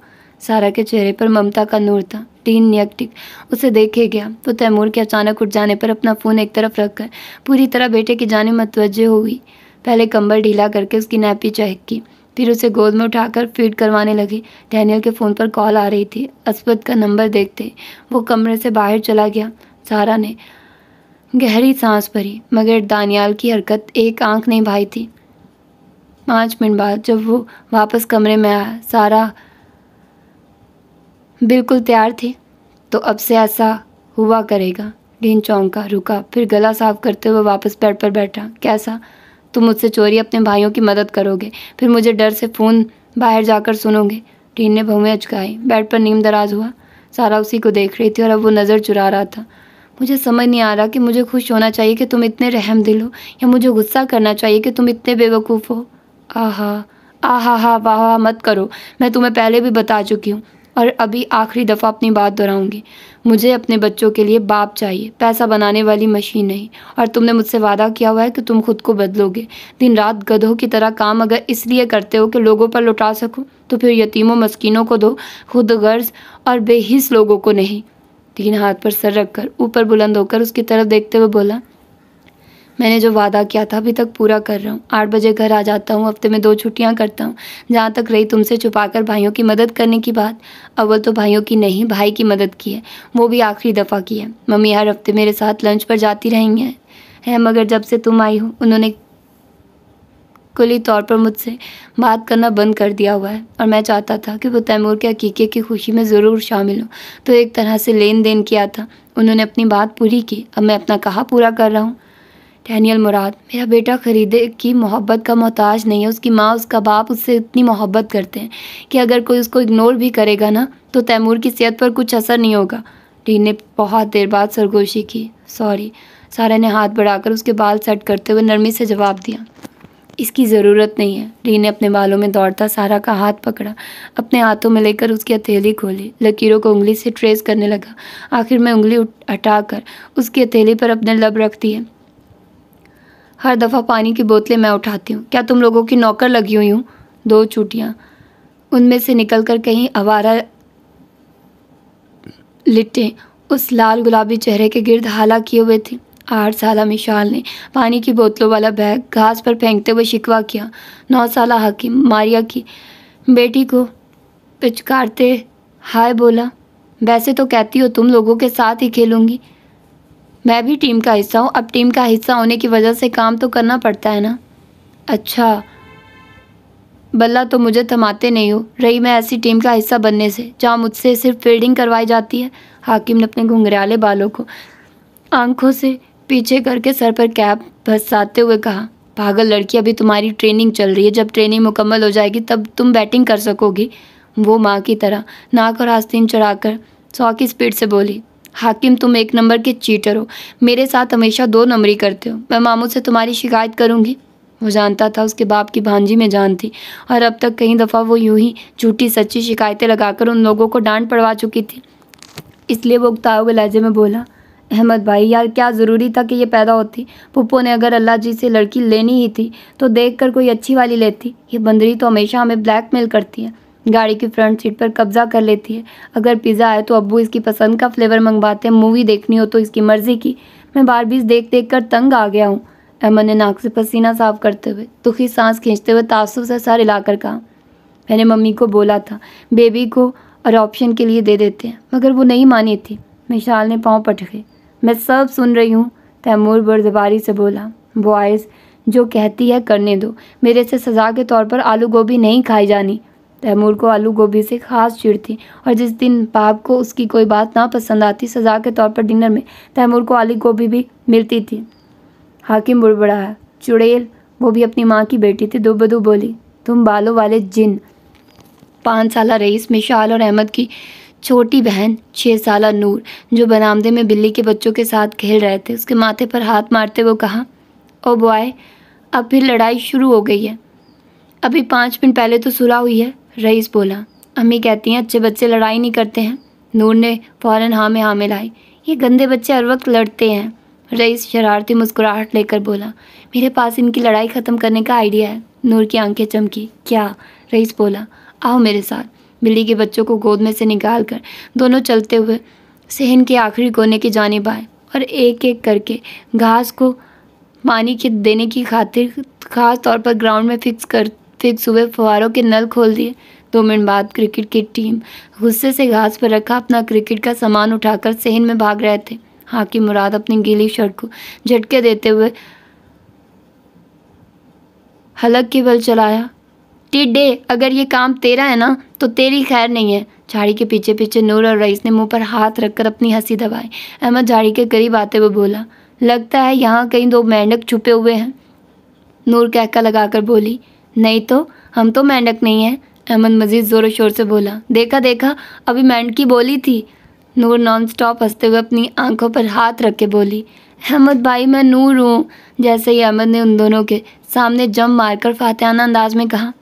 सारा के चेहरे पर ममता का नूर था टीन नियकटिक उसे देखे गया तो तैमूर के अचानक उठ जाने पर अपना फ़ोन एक तरफ रखकर पूरी तरह बेटे की जाने मतवजह हुई पहले कंबल ढीला करके उसकी नैपी चहक की फिर उसे गोद में उठाकर फीड करवाने लगे डैनियल के फ़ोन पर कॉल आ रही थी अस्पत का नंबर देखते वो कमरे से बाहर चला गया सारा ने गहरी सांस भरी मगर दानियाल की हरकत एक आंख नहीं भाई थी पाँच मिनट बाद जब वो वापस कमरे में आया सारा बिल्कुल तैयार थी तो अब से ऐसा हुआ करेगा डीन चौंका रुका फिर गला साफ करते हुए वापस बेड पर बैठा कैसा तुम मुझसे चोरी अपने भाइयों की मदद करोगे फिर मुझे डर से फ़ोन बाहर जाकर सुनोगे टीन ने भवें अचकाई बेड पर नीम दराज हुआ सारा उसी को देख रही थी और अब वो नज़र चुरा रहा था मुझे समझ नहीं आ रहा कि मुझे खुश होना चाहिए कि तुम इतने रहम दिल हो या मुझे गुस्सा करना चाहिए कि तुम इतने बेवकूफ़ हो आहा आह हा वाह मत करो मैं तुम्हें पहले भी बता चुकी हूँ और अभी आखिरी दफ़ा अपनी बात दोहराऊंगी मुझे अपने बच्चों के लिए बाप चाहिए पैसा बनाने वाली मशीन नहीं और तुमने मुझसे वादा किया हुआ है कि तुम खुद को बदलोगे दिन रात गधों की तरह काम अगर इसलिए करते हो कि लोगों पर लुटा सको तो फिर यतीमों मस्किनों को दो खुद गर्ज और बेहिस लोगों को नहीं तीन हाथ पर सर रखकर ऊपर बुलंद होकर उसकी तरफ देखते हुए बोला मैंने जो वादा किया था अभी तक पूरा कर रहा हूँ आठ बजे घर आ जाता हूँ हफ्ते में दो छुट्टियाँ करता हूँ जहाँ तक रही तुमसे छुपाकर भाइयों की मदद करने की बात अव्वल तो भाइयों की नहीं भाई की मदद की है वो भी आखिरी दफ़ा की है मम्मी हर हफ्ते मेरे साथ लंच पर जाती रही हैं है मगर जब से तुम आई हो उन्होंने कुली तौर पर मुझसे बात करना बंद कर दिया हुआ है और मैं चाहता था कि वो तैमूर के अकीके की खुशी में ज़रूर शामिल हो तो एक तरह से लेन देन किया था उन्होंने अपनी बात पूरी की अब मैं अपना कहा पूरा कर रहा हूँ डैनियल मुराद मेरा बेटा ख़रीदे की मोहब्बत का मोहताज नहीं है उसकी माँ उसका बाप उससे इतनी मोहब्बत करते हैं कि अगर कोई उसको इग्नोर भी करेगा ना तो तैमूर की सेहत पर कुछ असर नहीं होगा डीन ने बहुत देर बाद सरगोशी की सॉरी सारा ने हाथ बढ़ाकर उसके बाल सेट करते हुए नरमी से जवाब दिया इसकी ज़रूरत नहीं है डीन ने अपने बालों में दौड़ता सारा का हाथ पकड़ा अपने हाथों में लेकर उसकी हथेली खोली लकीरों को उंगली से ट्रेस करने लगा आखिर में उंगली हटाकर उसकी हथेली पर अपने लब रख दिए हर दफ़ा पानी की बोतलें मैं उठाती हूँ क्या तुम लोगों की नौकर लगी हुई हूँ दो चूटियाँ उनमें से निकलकर कहीं आवारा लिटे उस लाल गुलाबी चेहरे के गिर्द हाला किए हुए थे आठ साल मिशाल ने पानी की बोतलों वाला बैग घास पर फेंकते हुए शिकवा किया नौ साल हकीम मारिया की बेटी को पिचकारते हाय बोला वैसे तो कहती हो तुम लोगों के साथ ही खेलूंगी मैं भी टीम का हिस्सा हूँ अब टीम का हिस्सा होने की वजह से काम तो करना पड़ता है ना अच्छा बल्ला तो मुझे थमाते नहीं हो रही मैं ऐसी टीम का हिस्सा बनने से जहाँ मुझसे सिर्फ फील्डिंग करवाई जाती है हाकिम ने अपने घुंघराले बालों को आंखों से पीछे करके सर पर कैप भसाते हुए कहा पागल लड़की अभी तुम्हारी ट्रेनिंग चल रही है जब ट्रेनिंग मुकम्मल हो जाएगी तब तुम बैटिंग कर सकोगी वो माँ की तरह नाक और आस्तीन चढ़ाकर सौ की स्पीड से बोली हाकिम तुम एक नंबर के चीटर हो मेरे साथ हमेशा दो नंबरी करते हो मैं मामू से तुम्हारी शिकायत करूँगी वो जानता था उसके बाप की भांजी में जान थी और अब तक कई दफ़ा वो यूं ही झूठी सच्ची शिकायतें लगाकर उन लोगों को डांट पड़वा चुकी थी इसलिए वो उगताओ लहजे में बोला अहमद भाई यार क्या ज़रूरी था कि ये पैदा होती पुप्पो ने अगर अल्लाह जी से लड़की लेनी ही थी तो देख कर कोई अच्छी वाली लेती ये बंदरी तो हमेशा हमें ब्लैकमेल करती है गाड़ी की फ्रंट सीट पर कब्जा कर लेती है अगर पिज़्ज़ा आए तो अब्बू इसकी पसंद का फ्लेवर मंगवाते हैं मूवी देखनी हो तो इसकी मर्ज़ी की मैं बार बीस देख देख कर तंग आ गया हूँ अहमद ने नाक से पसीना साफ करते हुए दुखी सांस खींचते हुए तासुब से सर हिलाकर कहा मैंने मम्मी को बोला था बेबी को अडॉप्शन के लिए दे देते हैं मगर वो नहीं मानी थी मिशाल ने पाँव पटके मैं सब सुन रही हूँ तैमूर बरजबारी से बोला बॉयज़ जो कहती है करने दो मेरे से सज़ा के तौर पर आलू गोभी नहीं खाई जानी तैमूर को आलू गोभी से खास चिड़ थी और जिस दिन बाप को उसकी कोई बात ना पसंद आती सज़ा के तौर पर डिनर में तैमूर को आलू गोभी भी मिलती थी हाकिम बुड़बड़ाया चुड़ैल वो भी अपनी माँ की बेटी थी दुबदू बोली तुम बालों वाले जिन पाँच साल रईस मिशाल और अहमद की छोटी बहन छः साल नूर जो बरामदे में बिल्ली के बच्चों के साथ खेल रहे थे उसके माथे पर हाथ मारते वो कहा ओ बॉय अब फिर लड़ाई शुरू हो गई है अभी पाँच मिनट पहले तो सुलह हुई है रईस बोला अम्मी कहती हैं अच्छे बच्चे लड़ाई नहीं करते हैं नूर ने फ़ौरन हाँ में हाँ मिलाई ये गंदे बच्चे हर वक्त लड़ते हैं रईस शरारती मुस्कुराहट लेकर बोला मेरे पास इनकी लड़ाई ख़त्म करने का आइडिया है नूर की आंखें चमकी क्या रईस बोला आओ मेरे साथ बिल्ली के बच्चों को गोद में से निकाल कर दोनों चलते हुए सहन के आखिरी कोने की जानब आए और एक एक करके घास को पानी के देने की खातिर खास तौर पर ग्राउंड में फिक्स कर फिर सुबह फुहारों के नल खोल दिए दो मिनट बाद क्रिकेट की टीम गुस्से से घास पर रखा अपना क्रिकेट का सामान उठाकर सहन में भाग रहे थे हाकी मुराद अपनी गीली शर्ट को झटके देते हुए हलक के बल चलाया टिड्डे अगर ये काम तेरा है ना तो तेरी खैर नहीं है झाड़ी के पीछे पीछे नूर और रईस ने मुंह पर हाथ रखकर अपनी हंसी दबाई अहमद झाड़ी के करीब आते हुए बोला लगता है यहाँ कहीं दो मेंढक छुपे हुए हैं नूर कहका लगाकर बोली नहीं तो हम तो मेंढक नहीं हैं अहमद मजीद ज़ोरों शोर से बोला देखा देखा अभी मेंढक की बोली थी नूर नॉन स्टॉप हंसते हुए अपनी आंखों पर हाथ रख के बोली अहमद भाई मैं नूर हूँ जैसे ही अहमद ने उन दोनों के सामने जम मारकर फातहाना अंदाज में कहा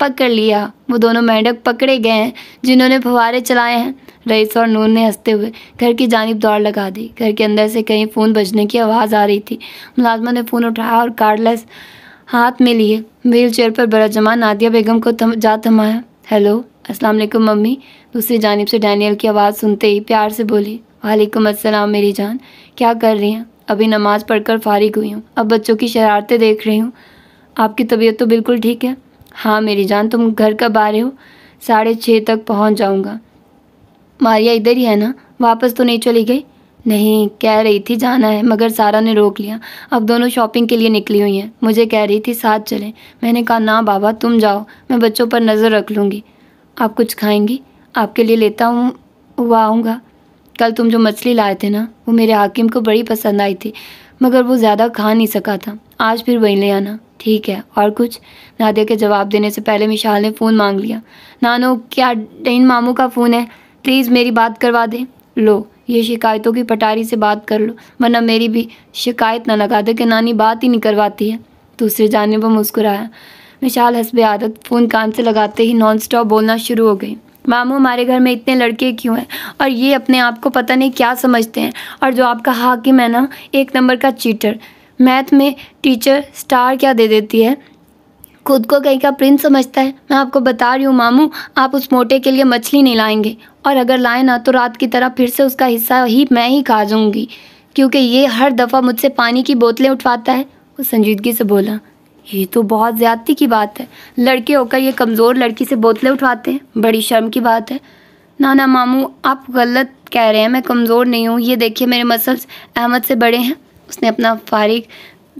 पकड़ लिया वो दोनों मेंढक पकड़े गए हैं जिन्होंने फवारे चलाए हैं रईस और नूर ने हंसते हुए घर की जानब दौड़ लगा दी घर के अंदर से कहीं फ़ोन बजने की आवाज़ आ रही थी मुलाजमा ने फ़ोन उठाया और कार्डलेस हाथ में लिए व्हील चेयर पर बराजमान जमा नादिया बेगम को थम, जा थमाया हेलो अस्सलाम वालेकुम मम्मी दूसरी जानब से डैनियल की आवाज़ सुनते ही प्यार से बोली वालेकुम अस्सलाम मेरी जान क्या कर रही हैं अभी नमाज़ पढ़कर फारिग हुई हूँ अब बच्चों की शरारतें देख रही हूँ आपकी तबीयत तो बिल्कुल ठीक है हाँ मेरी जान तुम घर कब आ रहे हो साढ़े छः तक पहुँच जाऊँगा मारिया इधर ही है ना वापस तो नहीं चली गई नहीं कह रही थी जाना है मगर सारा ने रोक लिया अब दोनों शॉपिंग के लिए निकली हुई हैं मुझे कह रही थी साथ चलें मैंने कहा ना बाबा तुम जाओ मैं बच्चों पर नज़र रख लूँगी आप कुछ खाएंगी आपके लिए लेता हूँ हुआ आऊँगा कल तुम जो मछली लाए थे ना वो मेरे हाकिम को बड़ी पसंद आई थी मगर वो ज़्यादा खा नहीं सका था आज फिर वहीं ले आना ठीक है और कुछ नादिया के जवाब देने से पहले मिशाल ने फ़ोन मांग लिया नानो क्या डेन मामू का फ़ोन है प्लीज़ मेरी बात करवा दें लो ये शिकायतों की पटारी से बात कर लो वरना मेरी भी शिकायत ना लगा दे कि नानी बात ही नहीं करवाती है दूसरे जाने पर मुस्कुराया विशाल हंसबे आदत फ़ोन कान से लगाते ही नॉन स्टॉप बोलना शुरू हो गई मामू हमारे घर में इतने लड़के क्यों हैं और ये अपने आप को पता नहीं क्या समझते हैं और जो आपका हाकिम है ना एक नंबर का चीटर मैथ में टीचर स्टार क्या दे देती है खुद को कहीं का प्रिंस समझता है मैं आपको बता रही हूँ मामू आप उस मोटे के लिए मछली नहीं लाएंगे और अगर लाए ना तो रात की तरह फिर से उसका हिस्सा ही मैं ही खा जाऊँगी क्योंकि ये हर दफ़ा मुझसे पानी की बोतलें उठवाता है वो संजीदगी से बोला ये तो बहुत ज़्यादती की बात है लड़के होकर ये कमज़ोर लड़की से बोतलें उठवाते हैं बड़ी शर्म की बात है ना ना मामू आप गलत कह रहे हैं मैं कमज़ोर नहीं हूँ ये देखिए मेरे मसल्स अहमद से बड़े हैं उसने अपना फारिक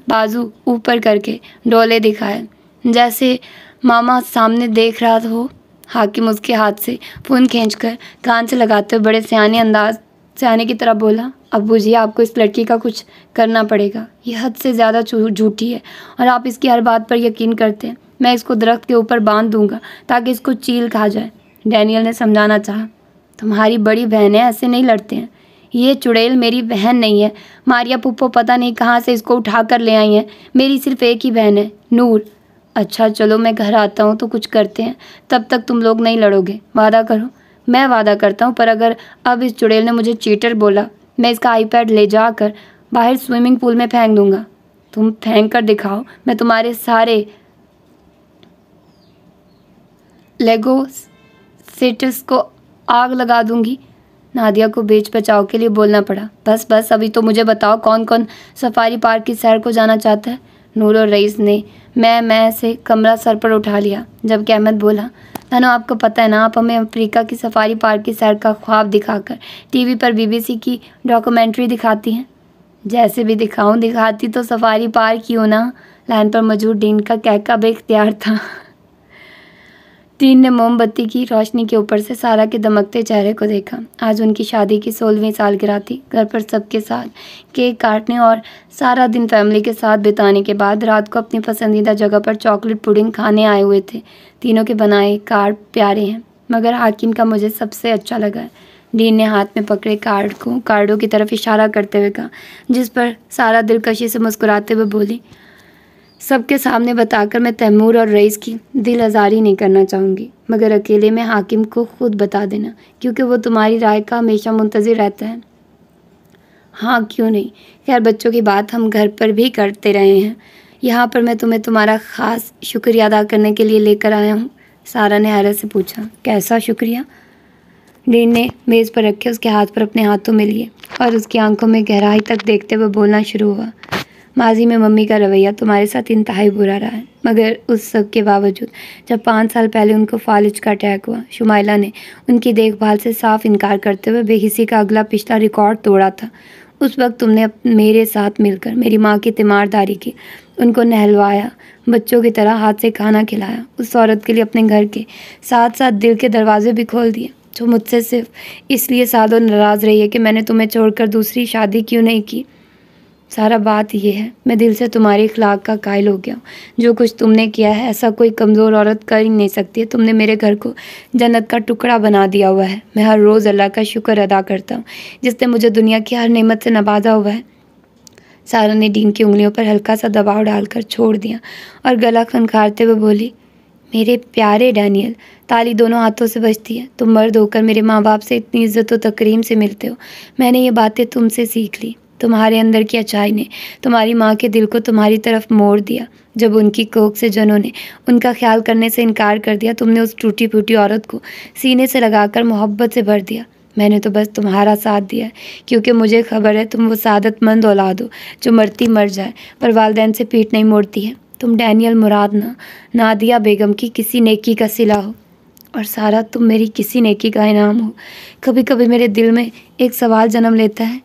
बाजू ऊपर करके डोले दिखाए जैसे मामा सामने देख रहा हो हाकिम उसके हाथ से फ़ोन खींचकर कान से लगाते हुए बड़े सियाने अंदाज सियाने की तरह बोला अबू जी आपको इस लड़की का कुछ करना पड़ेगा ये हद से ज़्यादा झूठी है और आप इसकी हर बात पर यकीन करते हैं मैं इसको दरख्त के ऊपर बांध दूंगा ताकि इसको चील खा जाए डैनियल ने समझाना चाहा तुम्हारी बड़ी बहनें ऐसे नहीं लड़ते हैं ये चुड़ैल मेरी बहन नहीं है मारिया पुप्पो पता नहीं कहाँ से इसको उठा कर ले आई हैं मेरी सिर्फ एक ही बहन है नूर अच्छा चलो मैं घर आता हूँ तो कुछ करते हैं तब तक तुम लोग नहीं लड़ोगे वादा करो मैं वादा करता हूँ पर अगर अब इस चुड़ैल ने मुझे चीटर बोला मैं इसका आईपैड ले जाकर बाहर स्विमिंग पूल में फेंक दूँगा तुम फेंक कर दिखाओ मैं तुम्हारे सारे लेगो सेटस को आग लगा दूंगी नादिया को बेच बचाव के लिए बोलना पड़ा बस बस अभी तो मुझे बताओ कौन कौन सफारी पार्क की सैर को जाना चाहता है नूर और रईस ने मैं मैं से कमरा सर पर उठा लिया जबकि अहमद बोला धनो आपको पता है ना आप हमें अफ्रीका की सफारी पार्क की सैर का ख्वाब दिखाकर टीवी पर बीबीसी की डॉक्यूमेंट्री दिखाती हैं जैसे भी दिखाऊं दिखाती तो सफारी पार्क ही ना लाइन पर मौजूद डीन का कहका बेख्तियार था तीन ने मोमबत्ती की रोशनी के ऊपर से सारा के दमकते चेहरे को देखा आज उनकी शादी की सोलहवीं सालगिरह थी घर पर सबके साथ केक काटने और सारा दिन फैमिली के साथ बिताने के बाद रात को अपनी पसंदीदा जगह पर चॉकलेट पुडिंग खाने आए हुए थे तीनों के बनाए कार्ड प्यारे हैं मगर हाकिम का मुझे सबसे अच्छा लगा डीन ने हाथ में पकड़े कार्ड को कार्डों की तरफ इशारा करते हुए कहा जिस पर सारा दिलकशी से मुस्कुराते हुए बोली सबके सामने बताकर मैं तैमूर और रईस की दिल आज़ारी नहीं करना चाहूँगी मगर अकेले में हाकिम को खुद बता देना क्योंकि वो तुम्हारी राय का हमेशा मुंतज़र रहता है हाँ क्यों नहीं यार बच्चों की बात हम घर पर भी करते रहे हैं यहाँ पर मैं तुम्हें तुम्हारा ख़ास शुक्रिया अदा करने के लिए लेकर आया हूँ सारा ने हैरत से पूछा कैसा शुक्रिया डीन ने मेज़ पर रखे उसके हाथ पर अपने हाथों में लिए और उसकी आंखों में गहराई तक देखते हुए बोलना शुरू हुआ माजी में मम्मी का रवैया तुम्हारे साथ इंतहाई बुरा रहा है मगर उस सब के बावजूद जब पाँच साल पहले उनको फालिज का अटैक हुआ शुमाइला ने उनकी देखभाल से साफ इनकार करते हुए बेहिसी का अगला पिछला रिकॉर्ड तोड़ा था उस वक्त तुमने मेरे साथ मिलकर मेरी माँ की तीमारदारी की उनको नहलवाया बच्चों की तरह हाथ से खाना खिलाया उस औरत के लिए अपने घर के साथ साथ दिल के दरवाजे भी खोल दिए जो मुझसे सिर्फ इसलिए साधो नाराज़ रही है कि मैंने तुम्हें छोड़कर दूसरी शादी क्यों नहीं की सारा बात यह है मैं दिल से तुम्हारे इखलाक का कायल हो गया हूँ जो कुछ तुमने किया है ऐसा कोई कमज़ोर औरत कर ही नहीं सकती है तुमने मेरे घर को जन्नत का टुकड़ा बना दिया हुआ है मैं हर रोज़ अल्लाह का शुक्र अदा करता हूँ जिसने मुझे दुनिया की हर नेमत से नवाजा हुआ है सारा ने डीन की उंगलियों पर हल्का सा दबाव डालकर छोड़ दिया और गला खनखारते हुए बोली मेरे प्यारे डैनियल ताली दोनों हाथों से बजती है तुम मर्द होकर मेरे माँ बाप से इतनी इज्जत व तकरीम से मिलते हो मैंने ये बातें तुमसे सीख ली तुम्हारे अंदर की अच्छाई ने तुम्हारी माँ के दिल को तुम्हारी तरफ मोड़ दिया जब उनकी कोख से जनों ने उनका ख्याल करने से इनकार कर दिया तुमने उस टूटी फूटी औरत को सीने से लगाकर मोहब्बत से भर दिया मैंने तो बस तुम्हारा साथ दिया क्योंकि मुझे खबर है तुम वो सादतमंद औलाद हो जो मरती मर जाए पर वालदेन से पीठ नहीं मोड़ती है तुम डैनियल मुराद ना नादिया बेगम की किसी नेकी का सिला हो और सारा तुम मेरी किसी नेकी का इनाम हो कभी कभी मेरे दिल में एक सवाल जन्म लेता है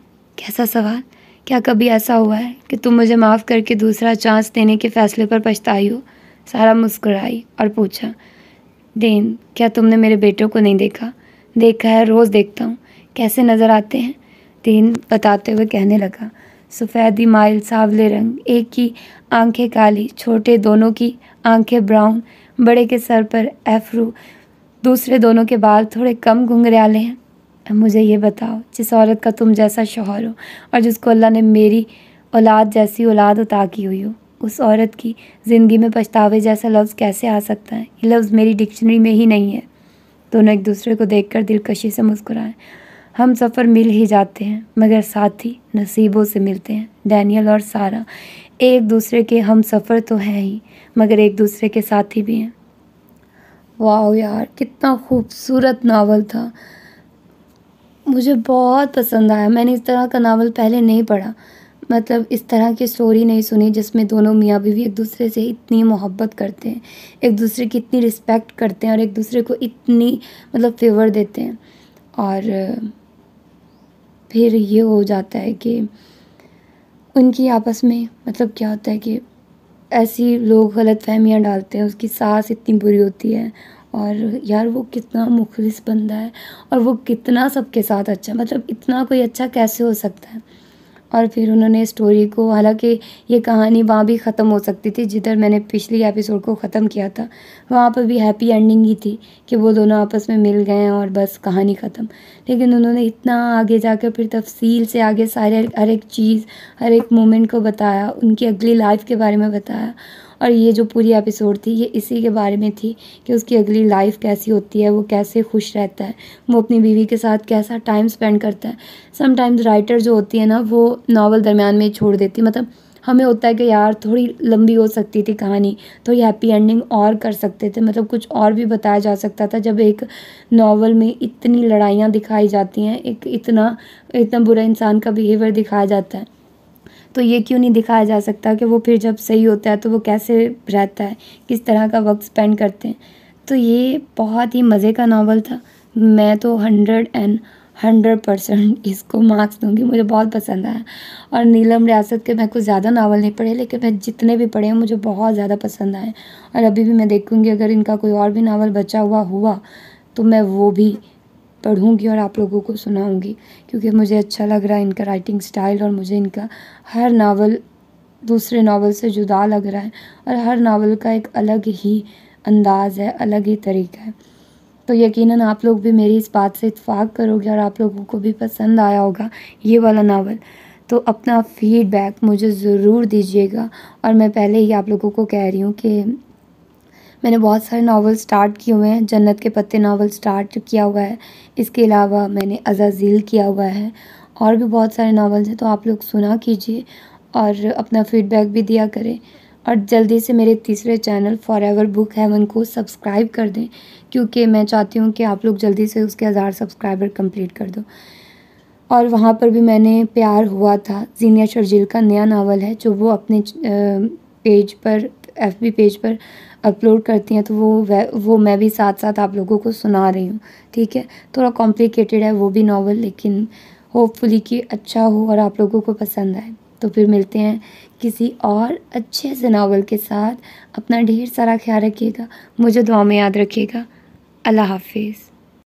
कैसा सवाल क्या कभी ऐसा हुआ है कि तुम मुझे माफ़ करके दूसरा चांस देने के फ़ैसले पर पछताई हो सारा मुस्कुराई और पूछा देन क्या तुमने मेरे बेटों को नहीं देखा देखा है रोज़ देखता हूँ कैसे नज़र आते हैं देन बताते हुए कहने लगा सफ़ेदी माइल सावले रंग एक की आंखें काली छोटे दोनों की आंखें ब्राउन बड़े के सर पर एफ्रू दूसरे दोनों के बाल थोड़े कम घुंघराले हैं मुझे ये बताओ जिस औरत का तुम जैसा शोहर हो और जिसको अल्लाह ने मेरी औलाद जैसी औलाद उता की हुई हो उस औरत की ज़िंदगी में पछतावे जैसा लफ्ज़ कैसे आ सकता है ये लफ्ज़ मेरी डिक्शनरी में ही नहीं है दोनों एक दूसरे को कर दिलकशी से मुस्कुराएं हम सफ़र मिल ही जाते हैं मगर साथ ही नसीबों से मिलते हैं डैनियल और सारा एक दूसरे के हम सफ़र तो हैं ही मगर एक दूसरे के साथी भी हैं वाह यार कितना खूबसूरत नावल था मुझे बहुत पसंद आया मैंने इस तरह का नावल पहले नहीं पढ़ा मतलब इस तरह की स्टोरी नहीं सुनी जिसमें दोनों मियाँ बीवी एक दूसरे से इतनी मोहब्बत करते हैं एक दूसरे की इतनी रिस्पेक्ट करते हैं और एक दूसरे को इतनी मतलब फेवर देते हैं और फिर ये हो जाता है कि उनकी आपस में मतलब क्या होता है कि ऐसी लोग गलत फहमियाँ डालते हैं उसकी सास इतनी बुरी होती है और यार वो कितना मुखलिस बंदा है और वो कितना सबके साथ अच्छा मतलब इतना कोई अच्छा कैसे हो सकता है और फिर उन्होंने स्टोरी को हालांकि ये कहानी वहाँ भी ख़त्म हो सकती थी जिधर मैंने पिछली एपिसोड को ख़त्म किया था वहाँ पर भी हैप्पी एंडिंग ही थी कि वो दोनों आपस में मिल गए हैं और बस कहानी ख़त्म लेकिन उन्होंने इतना आगे जाकर फिर तफसील से आगे सारे हर एक चीज़ हर एक मोमेंट को बताया उनकी अगली लाइफ के बारे में बताया और ये जो पूरी एपिसोड थी ये इसी के बारे में थी कि उसकी अगली लाइफ कैसी होती है वो कैसे खुश रहता है वो अपनी बीवी के साथ कैसा टाइम स्पेंड करता है समटाइम्स राइटर जो होती है ना वो नावल दरमियान में छोड़ देती मतलब हमें होता है कि यार थोड़ी लंबी हो सकती थी कहानी थोड़ी हैप्पी एंडिंग और कर सकते थे मतलब कुछ और भी बताया जा सकता था जब एक नावल में इतनी लड़ाइयाँ दिखाई जाती हैं एक इतना इतना बुरा इंसान का बिहेवियर दिखाया जाता है तो ये क्यों नहीं दिखाया जा सकता कि वो फिर जब सही होता है तो वो कैसे रहता है किस तरह का वक्त स्पेंड करते हैं तो ये बहुत ही मज़े का नावल था मैं तो हंड्रेड एंड हंड्रेड परसेंट इसको मार्क्स दूंगी मुझे बहुत पसंद आया और नीलम रियासत के मैं कुछ ज़्यादा नावल नहीं पढ़े लेकिन मैं जितने भी पढ़े हैं मुझे बहुत ज़्यादा पसंद आए और अभी भी मैं देखूंगी अगर इनका कोई और भी नावल बचा हुआ हुआ तो मैं वो भी पढ़ूँगी और आप लोगों को सुनाऊँगी क्योंकि मुझे अच्छा लग रहा है इनका राइटिंग स्टाइल और मुझे इनका हर नावल दूसरे नावल से जुदा लग रहा है और हर नावल का एक अलग ही अंदाज़ है अलग ही तरीका है तो यकीनन आप लोग भी मेरी इस बात से इतफ़ाक़ करोगे और आप लोगों को भी पसंद आया होगा ये वाला नावल तो अपना फीडबैक मुझे ज़रूर दीजिएगा और मैं पहले ही आप लोगों को कह रही हूँ कि मैंने बहुत सारे नावल स्टार्ट किए हुए हैं जन्नत के पत्ते नावल स्टार्ट किया हुआ है इसके अलावा मैंने अजाजील किया हुआ है और भी बहुत सारे नावल्स हैं तो आप लोग सुना कीजिए और अपना फीडबैक भी दिया करें और जल्दी से मेरे तीसरे channel forever book heaven को सब्सक्राइब कर दें क्योंकि मैं चाहती हूँ कि आप लोग जल्दी से उसके हज़ार सब्सक्राइबर कंप्लीट कर दो और वहाँ पर भी मैंने प्यार हुआ था जीनिया शर्जील का नया नावल है जो वो अपने पेज पर एफबी पेज पर अपलोड करती हैं तो वो वो मैं भी साथ साथ आप लोगों को सुना रही हूँ ठीक है थोड़ा कॉम्प्लिकेटेड है वो भी नावल लेकिन होपफुली कि अच्छा हो और आप लोगों को पसंद आए तो फिर मिलते हैं किसी और अच्छे से नावल के साथ अपना ढेर सारा ख्याल रखिएगा मुझे दुआ में याद रखिएगा अल्लाह हाफिज़